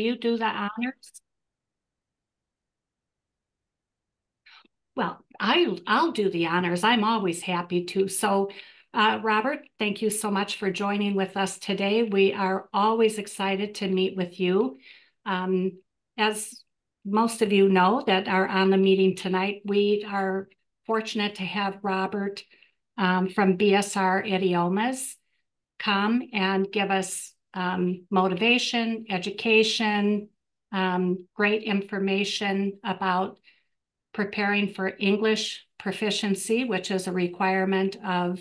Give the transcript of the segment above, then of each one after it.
you do the honors? Well, I, I'll do the honors. I'm always happy to. So, uh, Robert, thank you so much for joining with us today. We are always excited to meet with you. Um, as most of you know that are on the meeting tonight, we are fortunate to have Robert um, from BSR Idiomas come and give us um, motivation, education, um, great information about preparing for English proficiency, which is a requirement of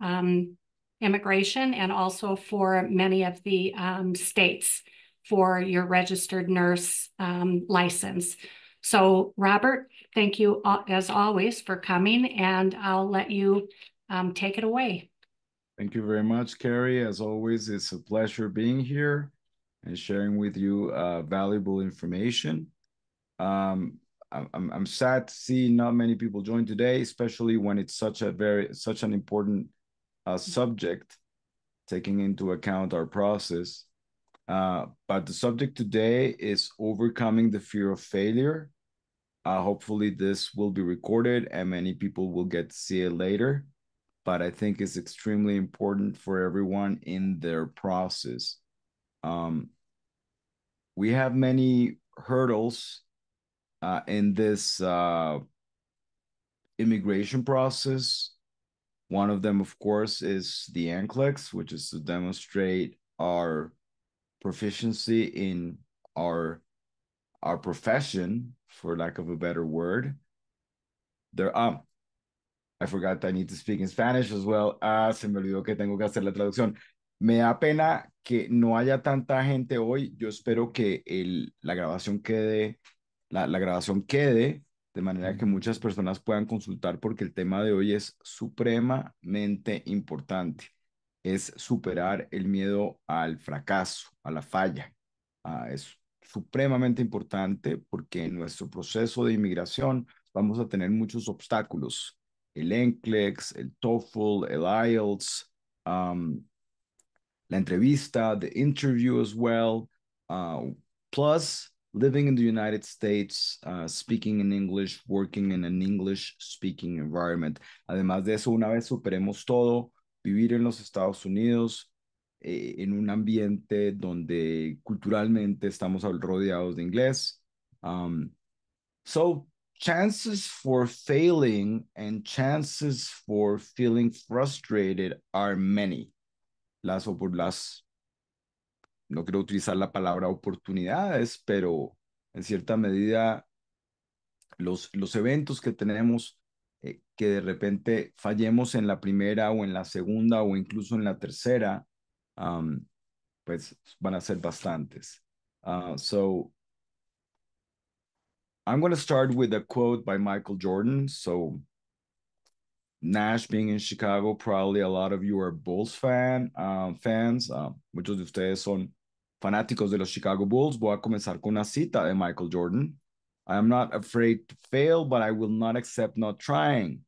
um, immigration and also for many of the um, states for your registered nurse um, license. So Robert, thank you as always for coming and I'll let you um, take it away. Thank you very much, Carrie. As always, it's a pleasure being here and sharing with you uh, valuable information. Um, I'm, I'm sad to see not many people join today, especially when it's such a very such an important uh, subject, taking into account our process. Uh, but the subject today is overcoming the fear of failure. Uh, hopefully, this will be recorded and many people will get to see it later but I think it's extremely important for everyone in their process. Um, we have many hurdles uh, in this uh, immigration process. One of them, of course, is the NCLEX, which is to demonstrate our proficiency in our our profession, for lack of a better word. There, um, I forgot I need to speak in Spanish as well. Ah, se me olvidó que tengo que hacer la traducción. Me da pena que no haya tanta gente hoy. Yo espero que el, la grabación quede, la, grabación quede de manera que muchas personas puedan consultar porque el tema de hoy es supremamente importante. Es superar el miedo al fracaso, a la falla. Ah, es supremamente importante porque en nuestro proceso de inmigración vamos a tener muchos obstáculos el NCLEX, el TOEFL, el IELTS, um, la entrevista, the interview as well, uh, plus living in the United States, uh, speaking in English, working in an English speaking environment. Además de eso, una vez superemos todo, vivir en los Estados Unidos, eh, en un ambiente donde culturalmente estamos rodeados de inglés. Um, so chances for failing and chances for feeling frustrated are many. Las, las, no quiero utilizar la palabra oportunidades, pero en cierta medida los, los eventos que tenemos eh, que de repente fallemos en la primera o en la segunda o incluso en la tercera, pues van a ser bastantes. Ah, so I'm going to start with a quote by Michael Jordan. So, Nash being in Chicago, probably a lot of you are Bulls fan, um, fans. Uh, muchos de ustedes son fanáticos de los Chicago Bulls. Voy a comenzar con una cita de Michael Jordan. I am not afraid to fail, but I will not accept not trying.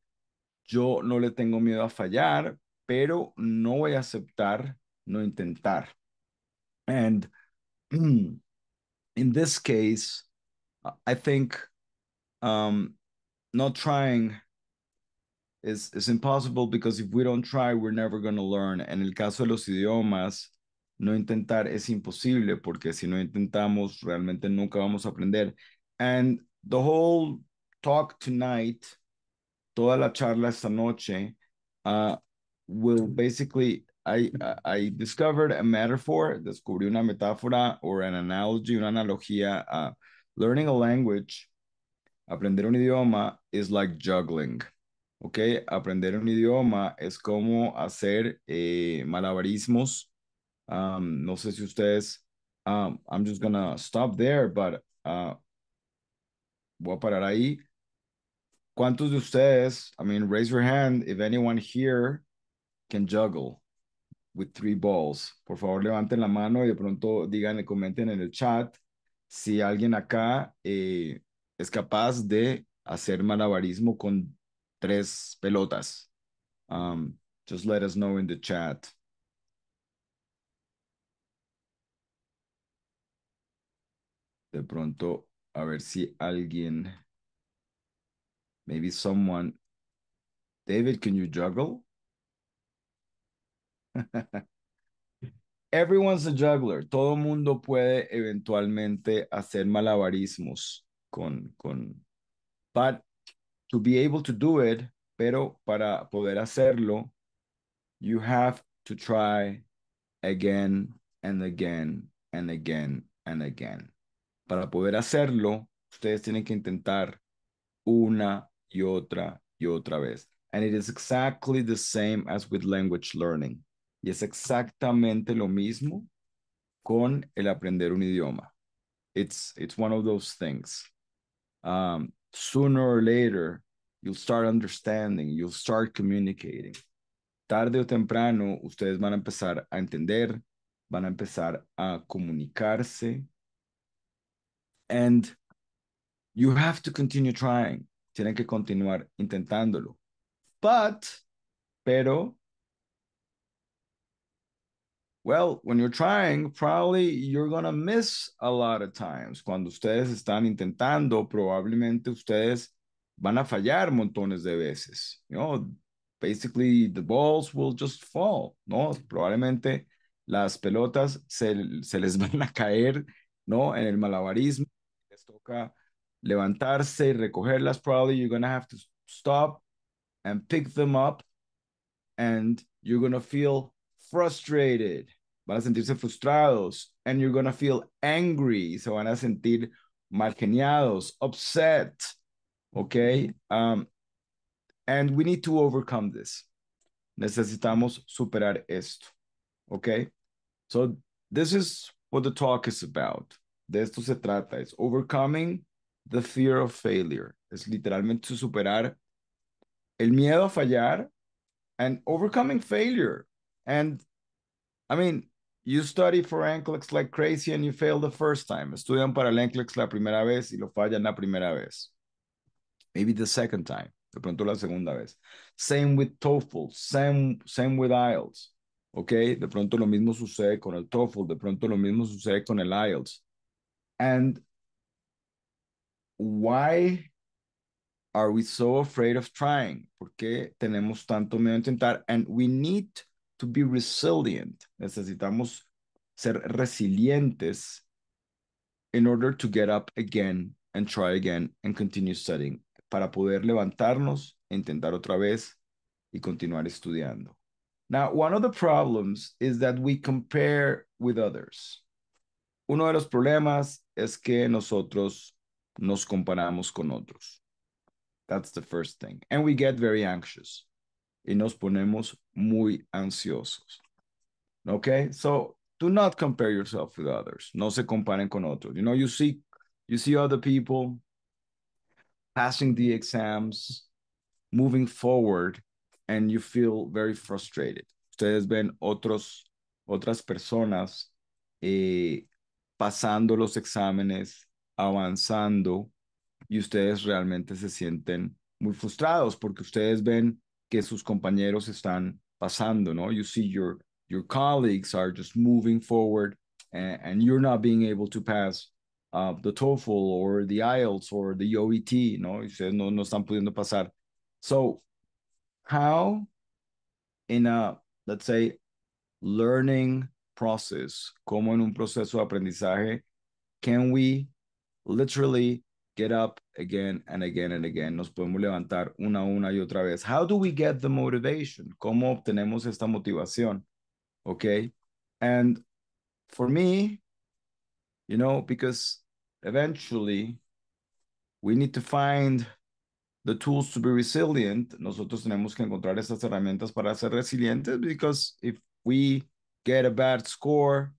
Yo no le tengo miedo a fallar, pero no voy a aceptar no intentar. And in this case, I think um, not trying is, is impossible because if we don't try, we're never going to learn. En el caso de los idiomas, no intentar es imposible porque si no intentamos, realmente nunca vamos a aprender. And the whole talk tonight, toda la charla esta noche, uh, will basically I, I discovered a metaphor, descubrí una metáfora or an analogy, una analogía, uh, Learning a language, aprender un idioma is like juggling. ¿Ok? Aprender un idioma es como hacer eh, malabarismos. Um, no sé si ustedes. Um, I'm just gonna stop there, but uh, voy a parar ahí. ¿Cuántos de ustedes, I mean, raise your hand if anyone here can juggle with three balls? Por favor, levanten la mano y de pronto digan, comenten en el chat si alguien acá eh, es capaz de hacer malabarismo con tres pelotas. Um, just let us know in the chat. De pronto, a ver si alguien, maybe someone, David, can you juggle? Everyone's a juggler. Todo mundo puede eventualmente hacer malabarismos con, con, but to be able to do it, pero para poder hacerlo, you have to try again and again and again and again. Para poder hacerlo, ustedes tienen que intentar una y otra y otra vez. And it is exactly the same as with language learning. Y es exactamente lo mismo con el aprender un idioma. It's, it's one of those things. Um, sooner or later, you'll start understanding, you'll start communicating. Tarde o temprano, ustedes van a empezar a entender, van a empezar a comunicarse. And you have to continue trying. Tienen que continuar intentándolo. But, pero Well, when you're trying, probably you're gonna miss a lot of times. Cuando ustedes están intentando, probablemente ustedes van a fallar montones de veces. You know, basically the balls will just fall, ¿no? Probablemente las pelotas se, se les van a caer, ¿no? En el malabarismo. Les toca levantarse y recogerlas. Probably you're gonna have to stop and pick them up and you're gonna feel frustrated van a sentirse frustrados, and you're gonna feel angry, se van a sentir malgeniados, upset, okay? Um, and we need to overcome this. Necesitamos superar esto, okay? So this is what the talk is about. De esto se trata, it's overcoming the fear of failure. Es literalmente superar el miedo a fallar and overcoming failure. And I mean, you study for NCLEX like crazy and you fail the first time. Estudian para el NCLEX la primera vez y lo fallan la primera vez. Maybe the second time. De pronto la segunda vez. Same with TOEFL. Same, same with IELTS. Okay. De pronto lo mismo sucede con el TOEFL. De pronto lo mismo sucede con el IELTS. And why are we so afraid of trying? ¿Por qué tenemos tanto miedo a intentar? And we need to be resilient. Necesitamos ser resilientes in order to get up again and try again and continue studying. Para poder levantarnos, intentar otra vez y continuar estudiando. Now, one of the problems is that we compare with others. Uno de los problemas es que nosotros nos comparamos con otros. That's the first thing. And we get very anxious. y nos ponemos muy ansiosos. Okay, so do not compare yourself with others. No se comparen con otros. You know, you see, you see other people passing the exams, moving forward, and you feel very frustrated. Ustedes ven otros, otras personas eh, pasando los exámenes, avanzando, y ustedes realmente se sienten muy frustrados porque ustedes ven que sus compañeros están pasando, ¿no? You see your, your colleagues are just moving forward and, and you're not being able to pass uh, the TOEFL or the IELTS or the OET, ¿no? Ustedes no, no están pudiendo pasar. So how in a, let's say, learning process, como en un proceso de aprendizaje, can we literally get up again and again and again. Nos podemos levantar una, una y otra vez. How do we get the motivation? ¿Cómo obtenemos esta motivación? Okay. And for me, you know, because eventually we need to find the tools to be resilient. Nosotros tenemos que encontrar estas herramientas para ser resilientes because if we get a bad score,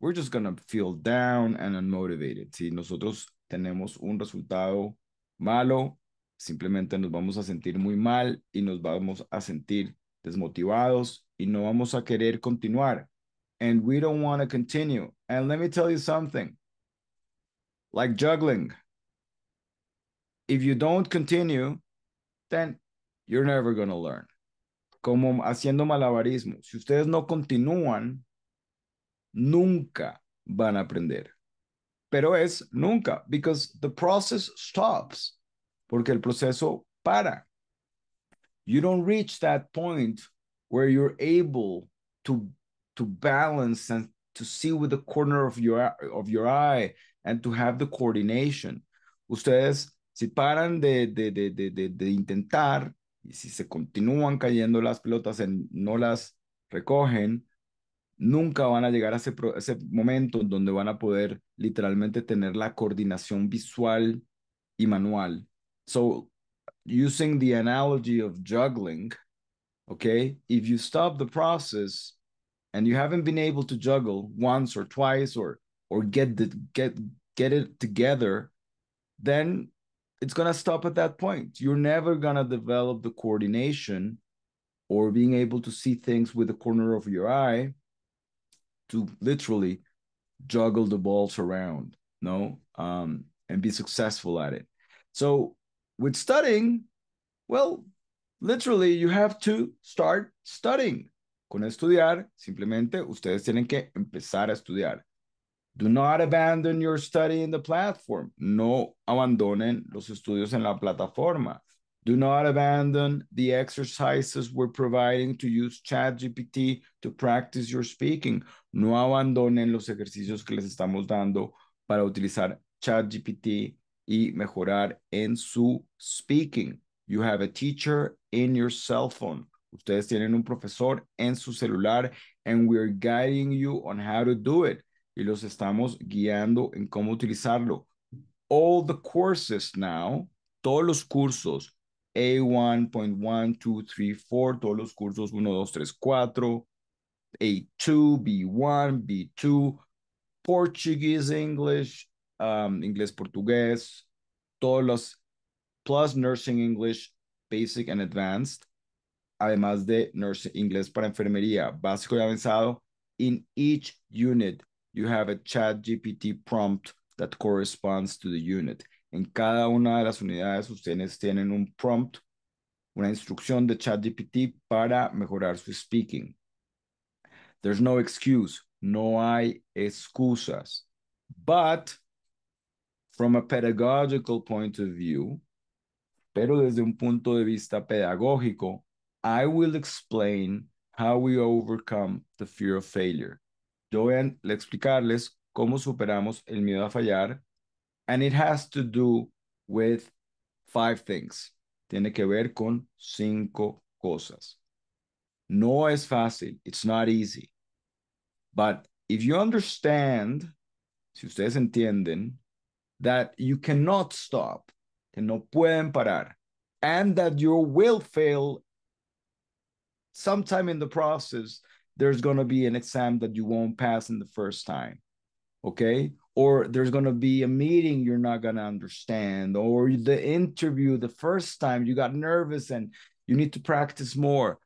we're just going to feel down and unmotivated. Si nosotros tenemos un resultado malo, simplemente nos vamos a sentir muy mal y nos vamos a sentir desmotivados y no vamos a querer continuar. And we don't want to continue. And let me tell you something. Like juggling. If you don't continue, then you're never going to learn. Como haciendo malabarismo. Si ustedes no continúan, nunca van a aprender. pero es nunca, because the process stops, porque el proceso para. You don't reach that point where you're able to, to balance and to see with the corner of your, of your eye and to have the coordination. Ustedes, si paran de, de, de, de, de de intentar y si se continúan cayendo las pelotas en no las recogen, nunca van a llegar a ese, a ese momento donde van a poder literalmente tener la coordinación visual y manual. So, using the analogy of juggling, okay, if you stop the process and you haven't been able to juggle once or twice or or get the, get get it together, then it's gonna stop at that point. You're never gonna develop the coordination or being able to see things with the corner of your eye to literally juggle the balls around, no, um, and be successful at it. So with studying, well, literally you have to start studying. Con estudiar, simplemente ustedes tienen que empezar a estudiar. Do not abandon your study in the platform. No abandonen los estudios en la plataforma. Do not abandon the exercises we're providing to use ChatGPT to practice your speaking. No abandonen los ejercicios que les estamos dando para utilizar ChatGPT y mejorar en su speaking. You have a teacher in your cell phone. Ustedes tienen un profesor en su celular and we're guiding you on how to do it. Y los estamos guiando en cómo utilizarlo. All the courses now, todos los cursos, A1.1234, todos los cursos 1, 2, 3, 4, A2, B1, B2, Portuguese, English, um, inglés portugués, todos los plus nursing English, basic and advanced, además de nursing inglés para enfermería, básico y avanzado. In each unit, you have a chat GPT prompt that corresponds to the unit. En cada una de las unidades ustedes tienen un prompt, una instrucción de ChatGPT para mejorar su speaking. There's no excuse, no hay excusas. But from a pedagogical point of view, pero desde un punto de vista pedagógico, I will explain how we overcome the fear of failure. Yo voy a explicarles cómo superamos el miedo a fallar And it has to do with five things. Tiene que ver con cinco cosas. No es fácil. It's not easy. But if you understand, si ustedes entienden, that you cannot stop, que no pueden parar, and that you will fail sometime in the process, there's going to be an exam that you won't pass in the first time. Okay? or there's going to be a meeting you're not going to understand or the interview the first time you got nervous and you need to practice more.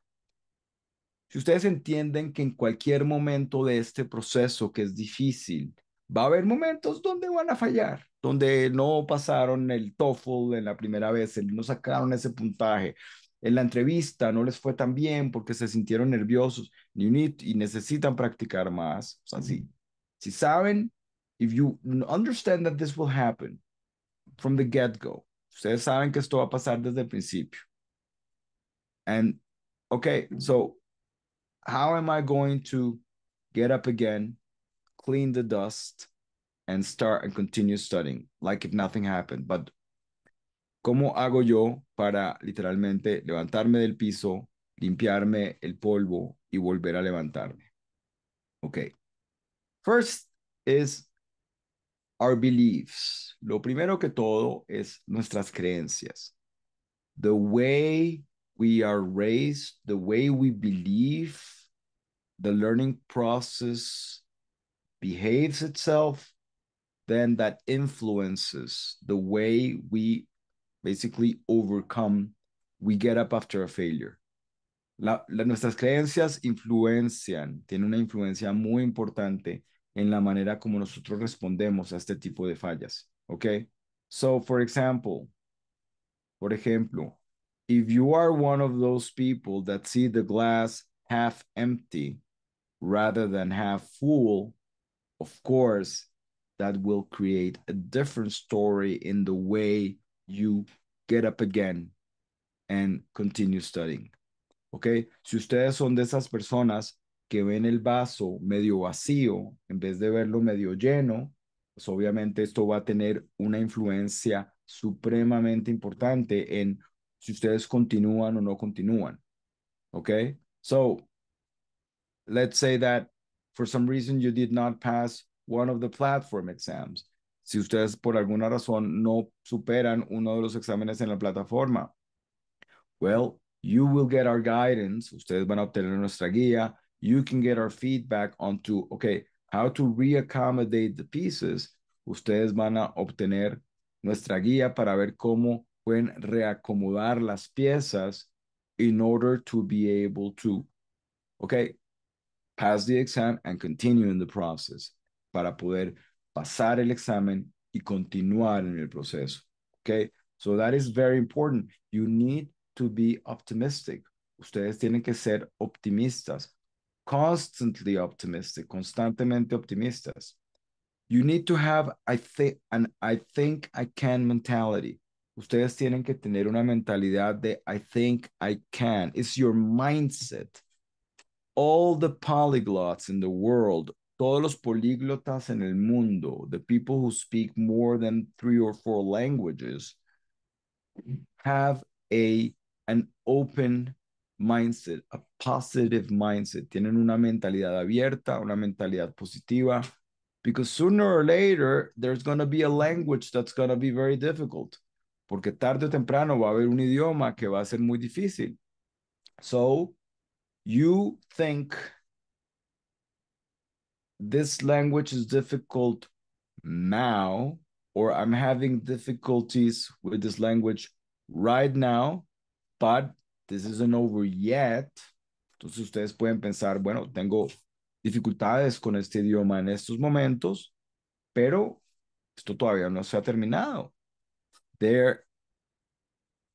Si ustedes entienden que en cualquier momento de este proceso que es difícil, va a haber momentos donde van a fallar, donde no pasaron el TOEFL en la primera vez, no sacaron ese puntaje, en la entrevista no les fue tan bien porque se sintieron nerviosos y necesitan practicar más. O si saben if you understand that this will happen from the get-go, ustedes saben que esto va a pasar desde el principio. And okay, so how am I going to get up again, clean the dust, and start and continue studying like if nothing happened? But ¿cómo hago yo para literalmente levantarme del piso, limpiarme el polvo y volver a levantarme? Okay. First is our beliefs. Lo primero que todo es nuestras creencias. The way we are raised, the way we believe, the learning process behaves itself, then that influences the way we basically overcome, we get up after a failure. La, la, nuestras creencias influencian, tienen una influencia muy importante in la manera como nosotros respondemos a este tipo de fallas. Okay. So, for example, por ejemplo, if you are one of those people that see the glass half empty rather than half full, of course, that will create a different story in the way you get up again and continue studying. Okay. Si ustedes son de esas personas que ven el vaso medio vacío en vez de verlo medio lleno, pues obviamente esto va a tener una influencia supremamente importante en si ustedes continúan o no continúan. ¿ok? So, let's say that for some reason you did not pass one of the platform exams. Si ustedes por alguna razón no superan uno de los exámenes en la plataforma, well, you will get our guidance. Ustedes van a obtener nuestra guía you can get our feedback onto, okay, how to reaccommodate the pieces. Ustedes van a obtener nuestra guía para ver cómo pueden reacomodar las piezas in order to be able to, okay, pass the exam and continue in the process para poder pasar el examen y continuar en el proceso, okay? So that is very important. You need to be optimistic. Ustedes tienen que ser optimistas constantly optimistic, constantemente optimistas. You need to have I think an I think I can mentality. Ustedes tienen que tener una mentalidad de I think I can. It's your mindset. All the polyglots in the world, todos los políglotas en el mundo, the people who speak more than three or four languages, have a an open mindset, a positive mindset. Tienen una mentalidad abierta, una mentalidad positiva. Because sooner or later, there's going to be a language that's going to be very difficult. Porque tarde o temprano va a haber un idioma que va a ser muy difícil. So, you think this language is difficult now, or I'm having difficulties with this language right now, but this isn't over yet. Entonces ustedes pueden pensar, bueno, tengo dificultades con este idioma en estos momentos, pero esto todavía no se ha terminado. There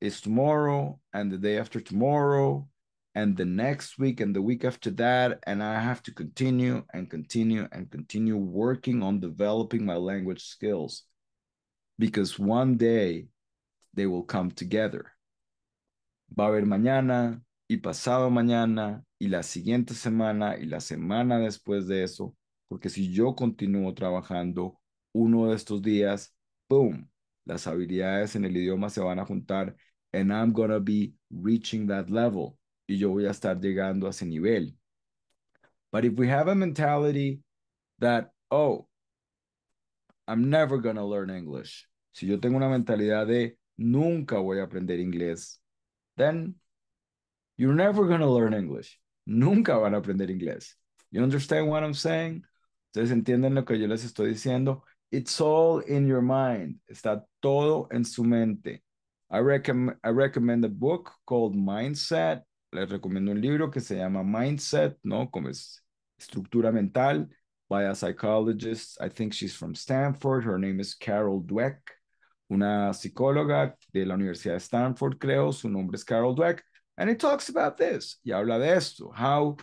is tomorrow and the day after tomorrow and the next week and the week after that and I have to continue and continue and continue working on developing my language skills because one day they will come together. va a haber mañana y pasado mañana y la siguiente semana y la semana después de eso, porque si yo continúo trabajando uno de estos días, boom, las habilidades en el idioma se van a juntar and I'm gonna be reaching that level y yo voy a estar llegando a ese nivel. But if we have a mentality that oh, I'm never gonna learn English. Si yo tengo una mentalidad de nunca voy a aprender inglés, then you're never going to learn English. Nunca van a aprender inglés. You understand what I'm saying? Ustedes entienden lo que yo les estoy diciendo. It's all in your mind. Está todo en su mente. I, recommend, I recommend a book called Mindset. Les recomiendo un libro que se llama Mindset, ¿no? Como es estructura mental, by a psychologist. I think she's from Stanford. Her name is Carol Dweck. una psicóloga de la Universidad de Stanford, creo, su nombre es Carol Dweck, and it talks about this, y habla de esto, how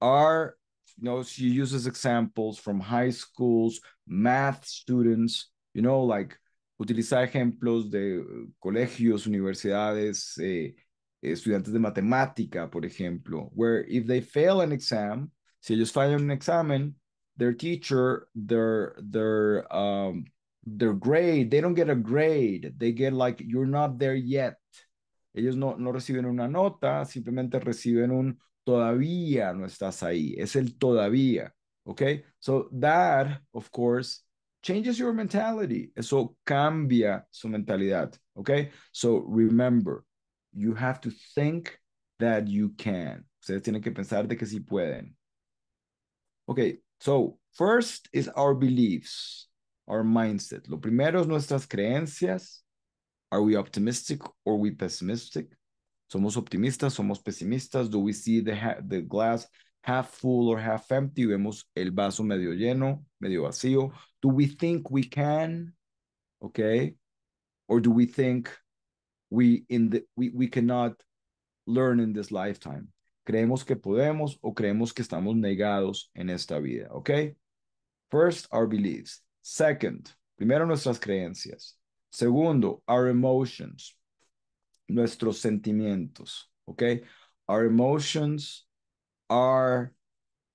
are, you know, she uses examples from high schools, math students, you know, like, utiliza ejemplos de uh, colegios, universidades, eh, estudiantes de matemática, por ejemplo, where if they fail an exam, si ellos fallan un examen, their teacher, their, their um, their grade, they don't get a grade, they get like, you're not there yet. Ellos no, no reciben una nota, simplemente reciben un todavía no estás ahí, es el todavía, okay? So that, of course, changes your mentality. Eso cambia su mentalidad, okay? So remember, you have to think that you can. Ustedes tienen que pensar de que sí pueden. Okay, so first is our beliefs. our mindset. Lo primero es nuestras creencias. Are we optimistic or we pessimistic? Somos optimistas, somos pesimistas. Do we see the, the glass half full or half empty? Vemos el vaso medio lleno, medio vacío. Do we think we can? Okay. Or do we think we in the we, we cannot learn in this lifetime? Creemos que podemos o creemos que estamos negados en esta vida. Okay. First, our beliefs. Second, primero nuestras creencias. Segundo, our emotions, nuestros sentimientos, ¿ok? Our emotions are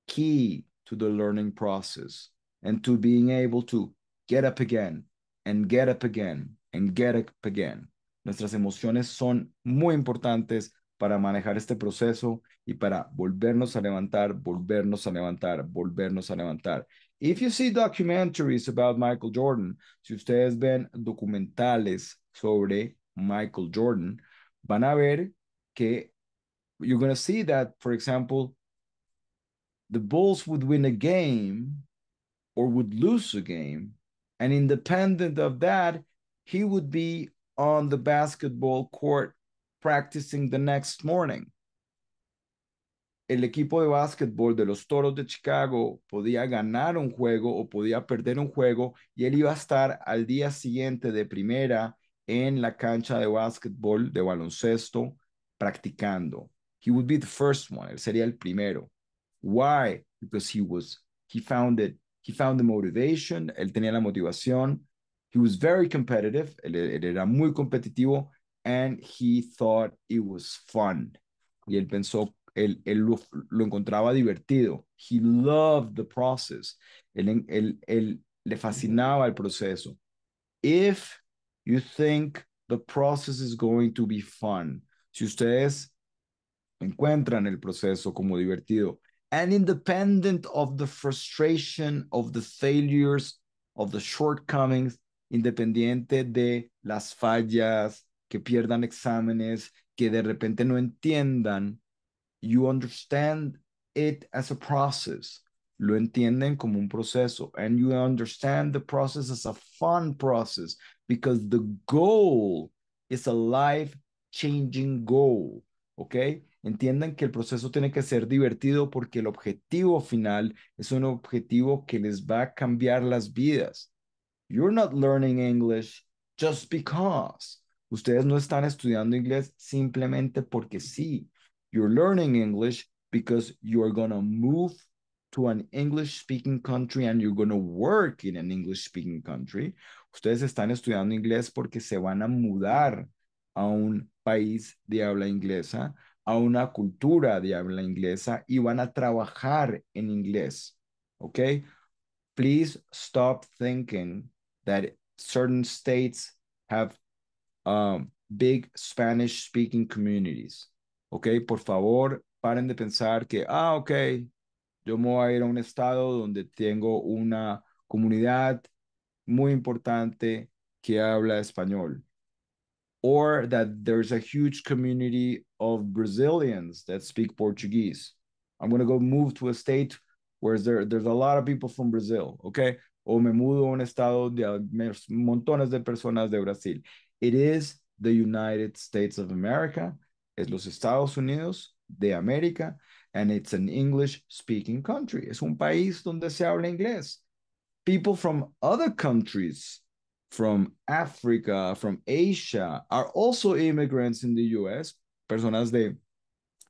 key to the learning process and to being able to get up again and get up again and get up again. Nuestras emociones son muy importantes para manejar este proceso y para volvernos a levantar, volvernos a levantar, volvernos a levantar. If you see documentaries about Michael Jordan, si ustedes ven documentales sobre Michael Jordan, van a ver que you're going to see that, for example, the Bulls would win a game or would lose a game. And independent of that, he would be on the basketball court practicing the next morning. el equipo de básquetbol de los Toros de Chicago podía ganar un juego o podía perder un juego y él iba a estar al día siguiente de primera en la cancha de básquetbol, de baloncesto, practicando. He would be the first one. Él sería el primero. Why? Because he was, he found it, he found the motivation. Él tenía la motivación. He was very competitive. Él, era muy competitivo. And he thought it was fun. Y él pensó él, lo, encontraba divertido. He loved the process. Él, le fascinaba el proceso. If you think the process is going to be fun, si ustedes encuentran el proceso como divertido, and independent of the frustration of the failures, of the shortcomings, independiente de las fallas, que pierdan exámenes, que de repente no entiendan You understand it as a process. Lo entienden como un proceso. And you understand the process as a fun process because the goal is a life changing goal. ¿Ok? Entiendan que el proceso tiene que ser divertido porque el objetivo final es un objetivo que les va a cambiar las vidas. You're not learning English just because. Ustedes no están estudiando inglés simplemente porque sí. You're learning English because you're going to move to an English speaking country and you're going to work in an English speaking country. Ustedes están estudiando inglés porque se van a mudar a un país de habla inglesa, a una cultura de habla inglesa y van a trabajar en inglés. Okay? Please stop thinking that certain states have um, big Spanish speaking communities. ¿ok? Por favor, paren de pensar que, ah, ok, yo voy a ir a un estado donde tengo una comunidad muy importante que habla español. Or that there's a huge community of Brazilians that speak Portuguese. I'm going to go move to a state where there, there's a lot of people from Brazil, okay? O me mudo a un estado de montones de personas de Brasil. It is the United States of America es los Estados Unidos de América and it's an English speaking country. Es un país donde se habla inglés. People from other countries, from Africa, from Asia, are also immigrants in the US. Personas de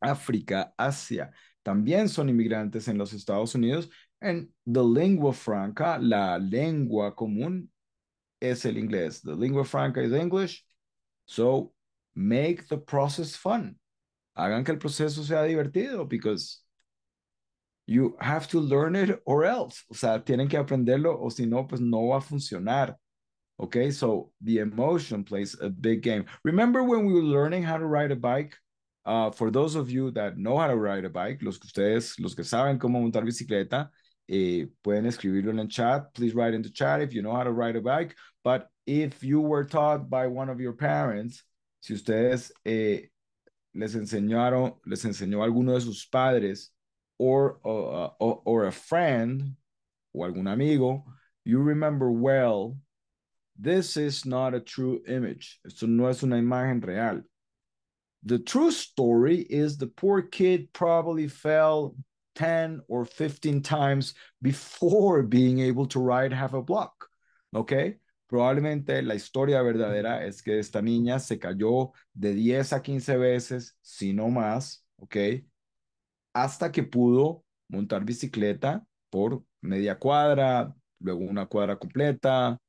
África, Asia, también son inmigrantes en los Estados Unidos. And the lingua franca, la lengua común, es el inglés. The lingua franca is English. So make the process fun. Hagan que el proceso sea divertido because you have to learn it or else. O sea, tienen que aprenderlo o si no, pues no va a funcionar. Okay, so the emotion plays a big game. Remember when we were learning how to ride a bike? Uh, for those of you that know how to ride a bike, los que ustedes, los que saben cómo montar bicicleta, eh, pueden escribirlo en el chat. Please write in the chat if you know how to ride a bike. But if you were taught by one of your parents si ustedes eh, les enseñaron, les enseñó alguno de sus padres or, or, or, or a friend o algún amigo, you remember well, this is not a true image. Esto no es una imagen real. The true story is the poor kid probably fell 10 or 15 times before being able to ride half a block. Okay? Probablemente la historia verdadera es que esta niña se cayó de 10 a 15 veces, si no más, ¿ok? Hasta que pudo montar bicicleta por media cuadra, luego una cuadra completa,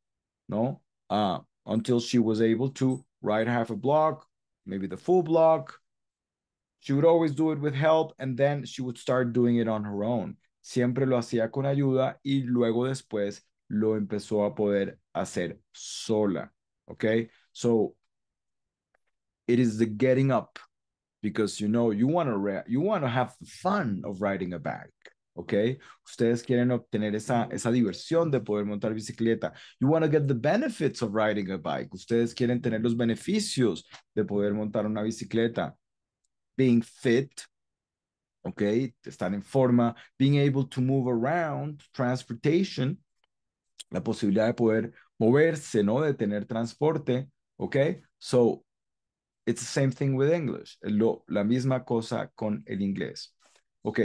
¿no? Ah, until she was able to ride half a block, maybe the full block. She would always do it with help and then she would start doing it on her own. Siempre lo hacía con ayuda y luego después lo empezó a poder hacer sola. Okay. So it is the getting up because you know you want to you want have fun of riding a bike. Okay. Ustedes quieren obtener esa, esa diversión de poder montar bicicleta. You want to get the benefits of riding a bike. Ustedes quieren tener los beneficios de poder montar una bicicleta. Being fit, okay, estar en forma, being able to move around, transportation, la posibilidad de poder moverse, ¿no? De tener transporte, ¿ok? So, it's the same thing with English. Lo, la misma cosa con el inglés. Ok.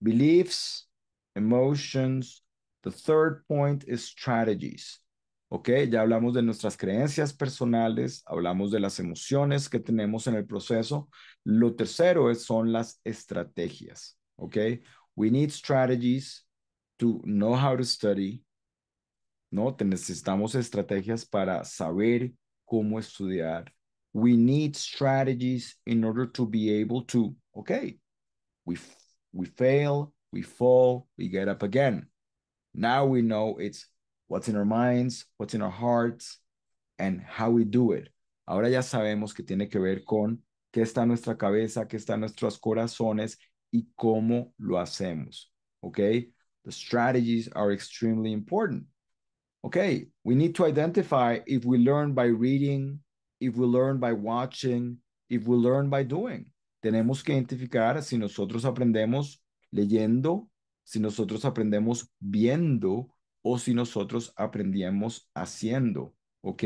Beliefs, emotions. The third point is strategies. Ok, ya hablamos de nuestras creencias personales, hablamos de las emociones que tenemos en el proceso. Lo tercero son las estrategias. Ok, we need strategies to know how to study, ¿no? Necesitamos estrategias para saber cómo estudiar. We need strategies in order to be able to, okay, we, we fail, we fall, we get up again. Now we know it's what's in our minds, what's in our hearts, and how we do it. Ahora ya sabemos que tiene que ver con qué está en nuestra cabeza, qué está en nuestros corazones y cómo lo hacemos, okay? The strategies are extremely important okay, we need to identify if we learn by reading, if we learn by watching, if we learn by doing. Tenemos que identificar si nosotros aprendemos leyendo, si nosotros aprendemos viendo o si nosotros aprendíamos haciendo, ¿ok?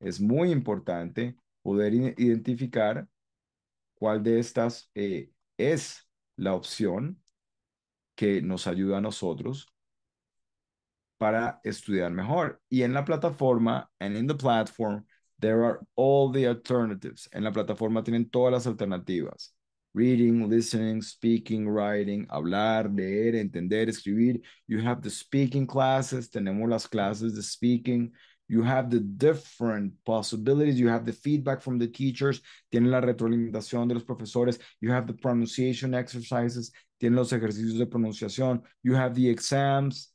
Es muy importante poder identificar cuál de estas eh, es la opción que nos ayuda a nosotros para estudiar mejor. Y en la plataforma, and in the platform, there are all the alternatives. En la plataforma tienen todas las alternativas. Reading, listening, speaking, writing, hablar, leer, entender, escribir. You have the speaking classes. Tenemos las clases de speaking. You have the different possibilities. You have the feedback from the teachers. Tienen la retroalimentación de los profesores. You have the pronunciation exercises. Tienen los ejercicios de pronunciación. You have the exams.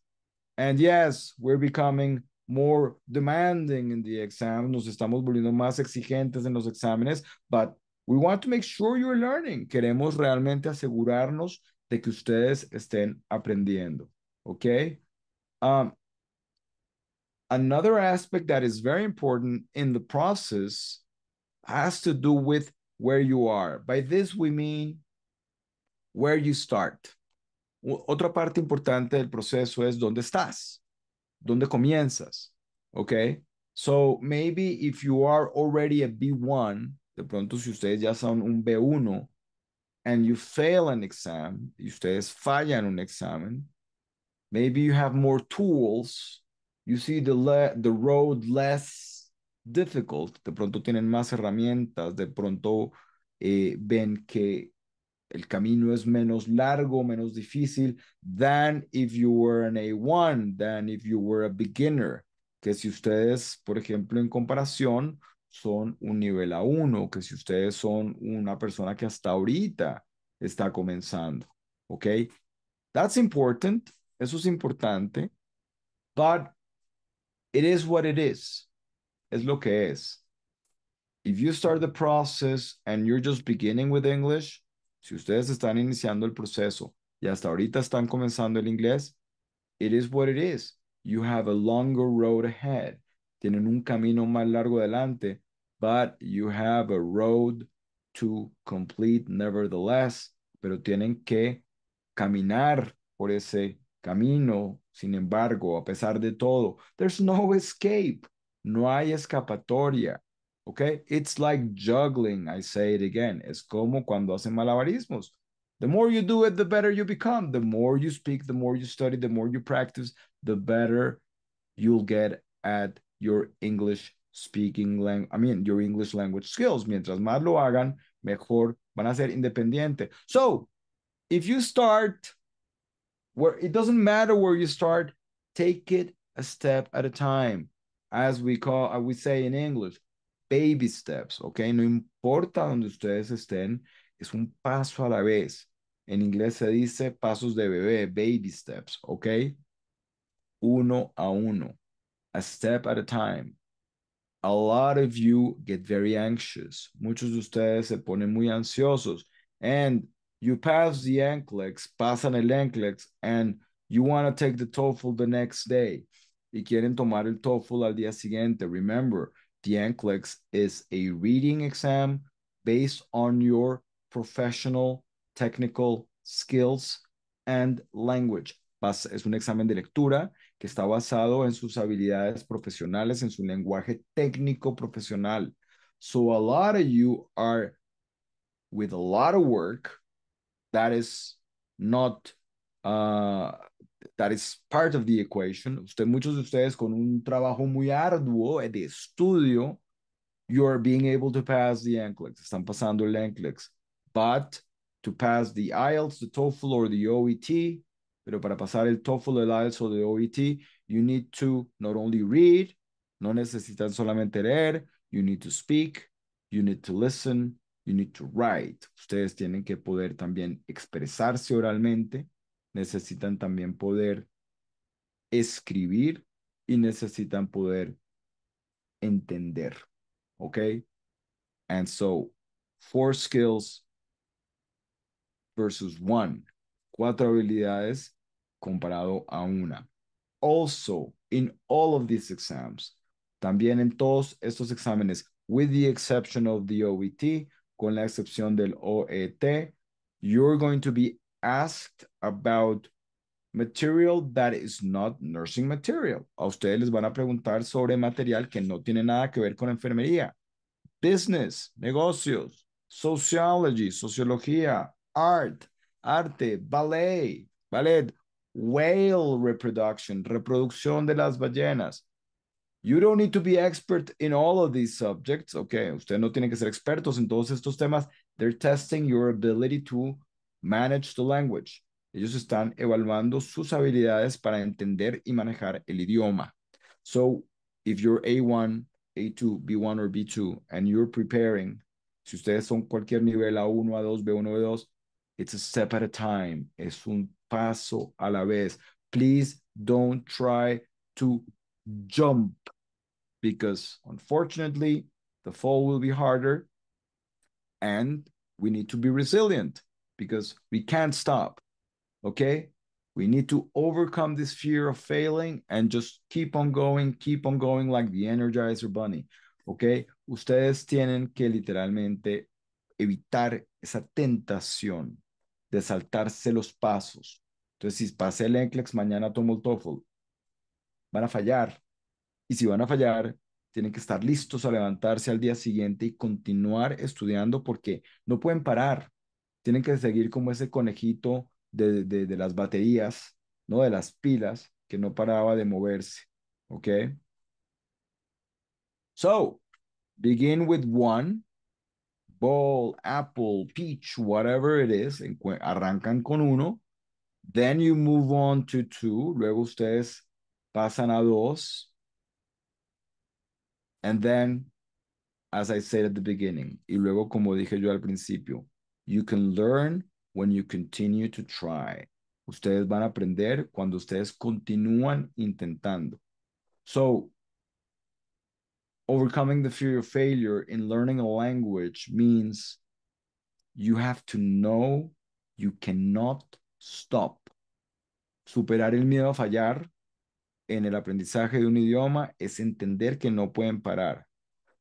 And yes, we're becoming more demanding in the exam. Nos estamos volviendo más exigentes en los exámenes, but we want to make sure you're learning. Queremos realmente asegurarnos de que ustedes estén aprendiendo. Okay? Um, another aspect that is very important in the process has to do with where you are. By this, we mean where you start. Otra parte importante del proceso es dónde estás, dónde comienzas, ¿ok? So maybe if you are already a B1, de pronto si ustedes ya son un B1 and you fail an exam, y ustedes fallan un examen, maybe you have more tools, you see the, road less difficult, de pronto tienen más herramientas, de pronto eh, ven que el camino es menos largo, menos difícil than if you were an A1, than if you were a beginner. Que si ustedes, por ejemplo, en comparación, son un nivel A1, que si ustedes son una persona que hasta ahorita está comenzando. ¿Ok? That's important. Eso es importante. But it is what it is. Es lo que es. If you start the process and you're just beginning with English, si ustedes están iniciando el proceso y hasta ahorita están comenzando el inglés, it is what it is. You have a longer road ahead. Tienen un camino más largo adelante, but you have a road to complete nevertheless. Pero tienen que caminar por ese camino. Sin embargo, a pesar de todo, there's no escape. No hay escapatoria. Okay? It's like juggling. I say it again. Es como cuando hacen malabarismos. The more you do it, the better you become. The more you speak, the more you study, the more you practice, the better you'll get at your English speaking language, I mean, your English language skills. Mientras más lo hagan, mejor van a ser independiente. So, if you start where it doesn't matter where you start, take it a step at a time, as we call, as we say in English, baby steps, ¿ok? No importa donde ustedes estén, es un paso a la vez. En inglés se dice pasos de bebé, baby steps, ¿ok? Uno a uno, a step at a time. A lot of you get very anxious. Muchos de ustedes se ponen muy ansiosos. And you pass the NCLEX, pasan el NCLEX, and you want to take the TOEFL the next day. Y quieren tomar el TOEFL al día siguiente. Remember, The NCLEX is a reading exam based on your professional, technical skills and language. Es un examen de lectura que está basado en sus habilidades profesionales, en su lenguaje técnico profesional. So a lot of you are with a lot of work that is not uh, that is part of the equation. muchos de ustedes con un trabajo muy arduo de estudio, you are being able to pass the NCLEX. Están pasando el NCLEX. But to pass the IELTS, the TOEFL, or the OET, pero para pasar el TOEFL, el IELTS o el OET, you need to not only read, no necesitan solamente leer, you need to speak, you need to listen, you need to write. Ustedes tienen que poder también expresarse oralmente, necesitan también poder escribir y necesitan poder entender. ¿Ok? And so four skills versus one. Cuatro habilidades comparado a una. Also, in all of these exams, también en todos estos exámenes, with the exception of the OET, con la excepción del OET, you're going to be asked about material that is not nursing material. A ustedes les van a preguntar sobre material que no tiene nada que ver con enfermería. Business, negocios, sociology, sociología, art, arte, ballet, ballet, whale reproduction, reproducción de las ballenas. You don't need to be expert in all of these subjects, okay? Usted no tiene que ser expertos en todos estos temas. They're testing your ability to Manage the language. Ellos están evaluando sus habilidades para entender y manejar el idioma. So, if you're A1, A2, B1 or B2 and you're preparing, si ustedes son cualquier nivel A1, A2, B1, B2, it's a step at a time. Es un paso a la vez. Please don't try to jump because unfortunately the fall will be harder and we need to be resilient. because we can't stop. Okay? We need to overcome this fear of failing and just keep on going, keep on going like the Energizer Bunny. Okay? Ustedes tienen que literalmente evitar esa tentación de saltarse los pasos. Entonces, si pasé el NCLEX, mañana tomo el TOEFL. Van a fallar. Y si van a fallar, tienen que estar listos a levantarse al día siguiente y continuar estudiando porque no pueden parar tienen que seguir como ese conejito de, de, las baterías, ¿no? De las pilas que no paraba de moverse, ¿ok? So, begin with one, ball, apple, peach, whatever it is, arrancan con uno, then you move on to two, luego ustedes pasan a dos, and then, as I said at the beginning, y luego como dije yo al principio, You can learn when you continue to try. Ustedes van a aprender cuando ustedes continúan intentando. So, overcoming the fear of failure in learning a language means you have to know you cannot stop. Superar el miedo a fallar en el aprendizaje de un idioma es entender que no pueden parar.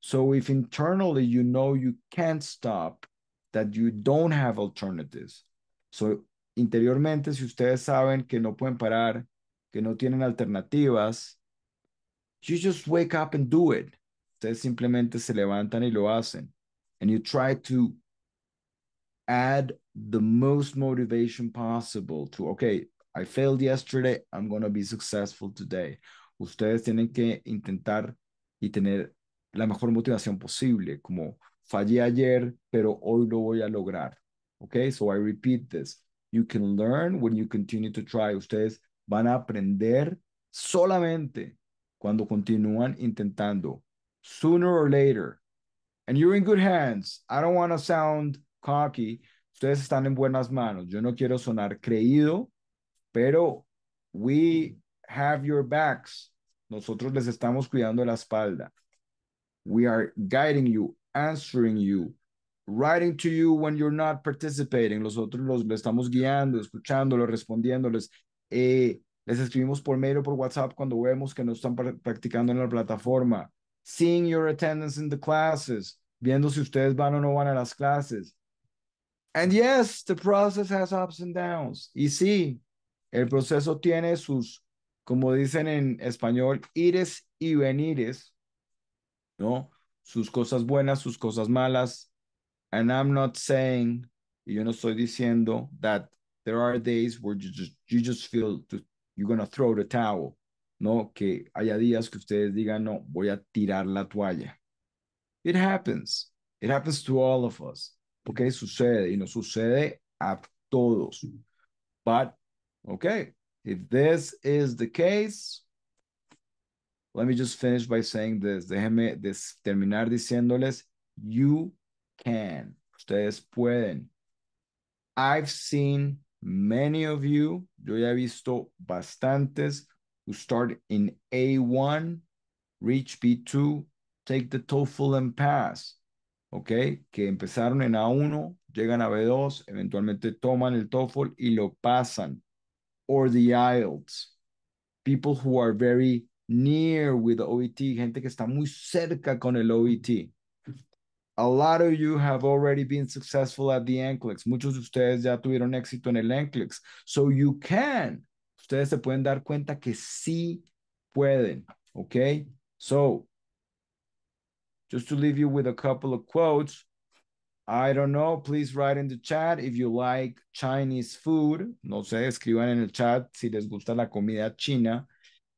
So if internally you know you can't stop, that you don't have alternatives. So, interiormente, si ustedes saben que no pueden parar, que no tienen alternativas, you just wake up and do it. Ustedes simplemente se levantan y lo hacen. And you try to add the most motivation possible to, okay, I failed yesterday, I'm going to be successful today. Ustedes tienen que intentar y tener la mejor motivación posible, como fallé ayer, pero hoy lo voy a lograr. Okay, so I repeat this. You can learn when you continue to try. Ustedes van a aprender solamente cuando continúan intentando. Sooner or later. And you're in good hands. I don't want to sound cocky. Ustedes están en buenas manos. Yo no quiero sonar creído, pero we have your backs. Nosotros les estamos cuidando la espalda. We are guiding you answering you, writing to you when you're not participating. Nosotros los, los estamos guiando, escuchándolos, respondiéndoles. Eh, les escribimos por mail o por WhatsApp cuando vemos que no están practicando en la plataforma. Seeing your attendance in the classes, viendo si ustedes van o no van a las clases. And yes, the process has ups and downs. Y sí, el proceso tiene sus, como dicen en español, ires y venires, ¿no? sus cosas buenas, sus cosas malas. And I'm not saying, yo no estoy diciendo, that there are days where you just, you just feel you're going to throw the towel. No, que haya días que ustedes digan, no, voy a tirar la toalla. It happens. It happens to all of us. Porque sucede y no sucede a todos. But, okay, if this is the case, let me just finish by saying this. Déjenme terminar diciéndoles, you can. Ustedes pueden. I've seen many of you. Yo ya he visto bastantes who start in A1, reach B2, take the TOEFL and pass. Okay? Que empezaron en A1, llegan a B2, eventualmente toman el TOEFL y lo pasan. Or the IELTS. People who are very near with OET, gente que está muy cerca con el OET. A lot of you have already been successful at the NCLEX. Muchos de ustedes ya tuvieron éxito en el NCLEX. So you can. Ustedes se pueden dar cuenta que sí pueden. Okay? So, just to leave you with a couple of quotes. I don't know. Please write in the chat if you like Chinese food. No sé, escriban en el chat si les gusta la comida china.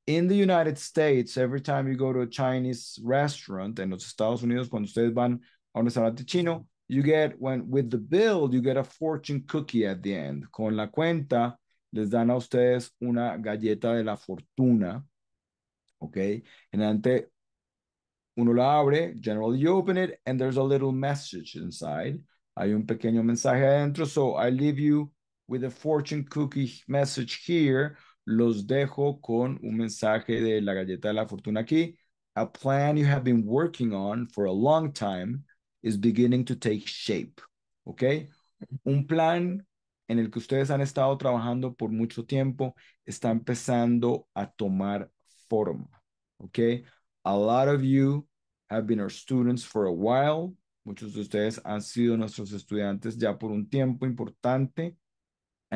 in the United States, every time you go to a Chinese restaurant en los Estados Unidos, cuando ustedes van a un restaurante chino, you get when with the bill, you get a fortune cookie at the end. Con la cuenta, les dan a ustedes una galleta de la fortuna. Ok, then, uno la abre, generally you open it, and there's a little message inside. Hay un pequeño mensaje adentro, so I leave you with a fortune cookie message here los dejo con un mensaje de la galleta de la fortuna aquí. A plan you have been working on for a long time is beginning to take shape. ¿Ok? Un plan en el que ustedes han estado trabajando por mucho tiempo está empezando a tomar forma. ¿Ok? A lot of you have been our students for a while. Muchos de ustedes han sido nuestros estudiantes ya por un tiempo importante.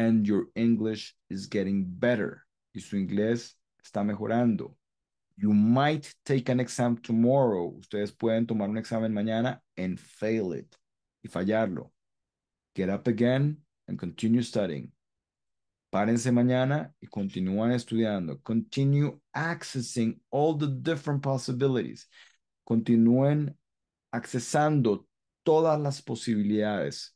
and your English is getting better. Y su inglés está mejorando. You might take an exam tomorrow. Ustedes pueden tomar un examen mañana and fail it. Y fallarlo. Get up again and continue studying. Párense mañana y continúan estudiando. Continue accessing all the different possibilities. Continúen accesando todas las posibilidades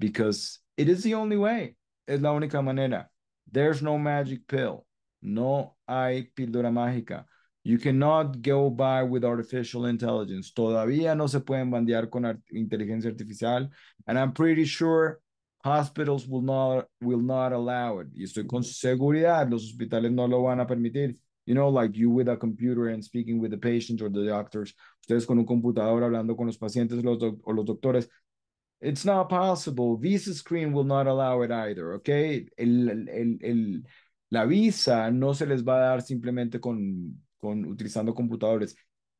because it is the only way. es la única manera. There's no magic pill. No hay píldora mágica. You cannot go by with artificial intelligence. Todavía no se pueden bandear con inteligencia artificial. And I'm pretty sure hospitals will not, will not allow it. Y estoy con seguridad, los hospitales no lo van a permitir. You know, like you with a computer and speaking with the patients or the doctors. Ustedes con un computador hablando con los pacientes los o los doctores. It's not possible. Visa screen will not allow it either, okay? El, el, la visa no se les va a dar simplemente con, con utilizando computadores.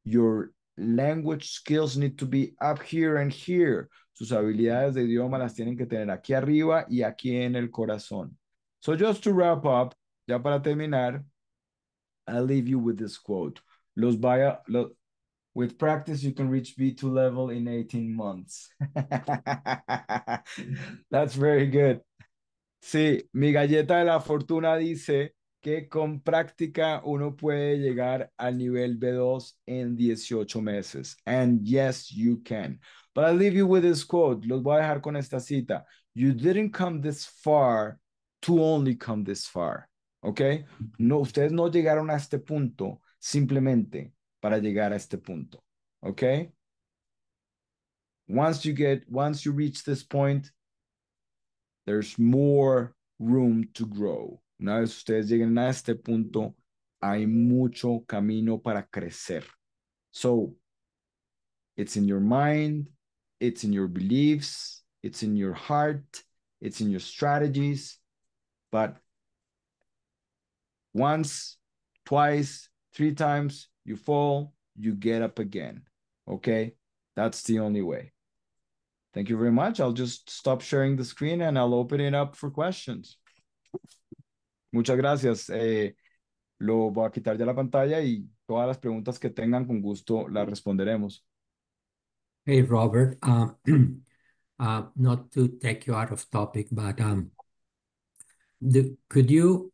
Your language skills need to be up here and here. Sus habilidades de idioma las tienen que tener aquí arriba y aquí en el corazón. So just to wrap up, ya para terminar, I'll leave you with this quote. Los, vaya los, With practice, you can reach B2 level in 18 months. That's very good. Sí, mi galleta de la fortuna dice que con práctica uno puede llegar al nivel B2 en 18 meses. And yes, you can. But I leave you with this quote. Los voy a dejar con esta cita. You didn't come this far to only come this far. Okay. No, ustedes no llegaron a este punto simplemente para llegar a este punto. Okay? Once you get, once you reach this point, there's more room to grow. Una vez ustedes lleguen a este punto, hay mucho camino para crecer. So, it's in your mind, it's in your beliefs, it's in your heart, it's in your strategies. But once, twice, three times, you fall, you get up again. Okay? That's the only way. Thank you very much. I'll just stop sharing the screen and I'll open it up for questions. Muchas gracias. Eh, lo voy a quitar de la pantalla y todas las preguntas que tengan con gusto las responderemos. Hey, Robert. Uh, uh, not to take you out of topic, but um, the, could you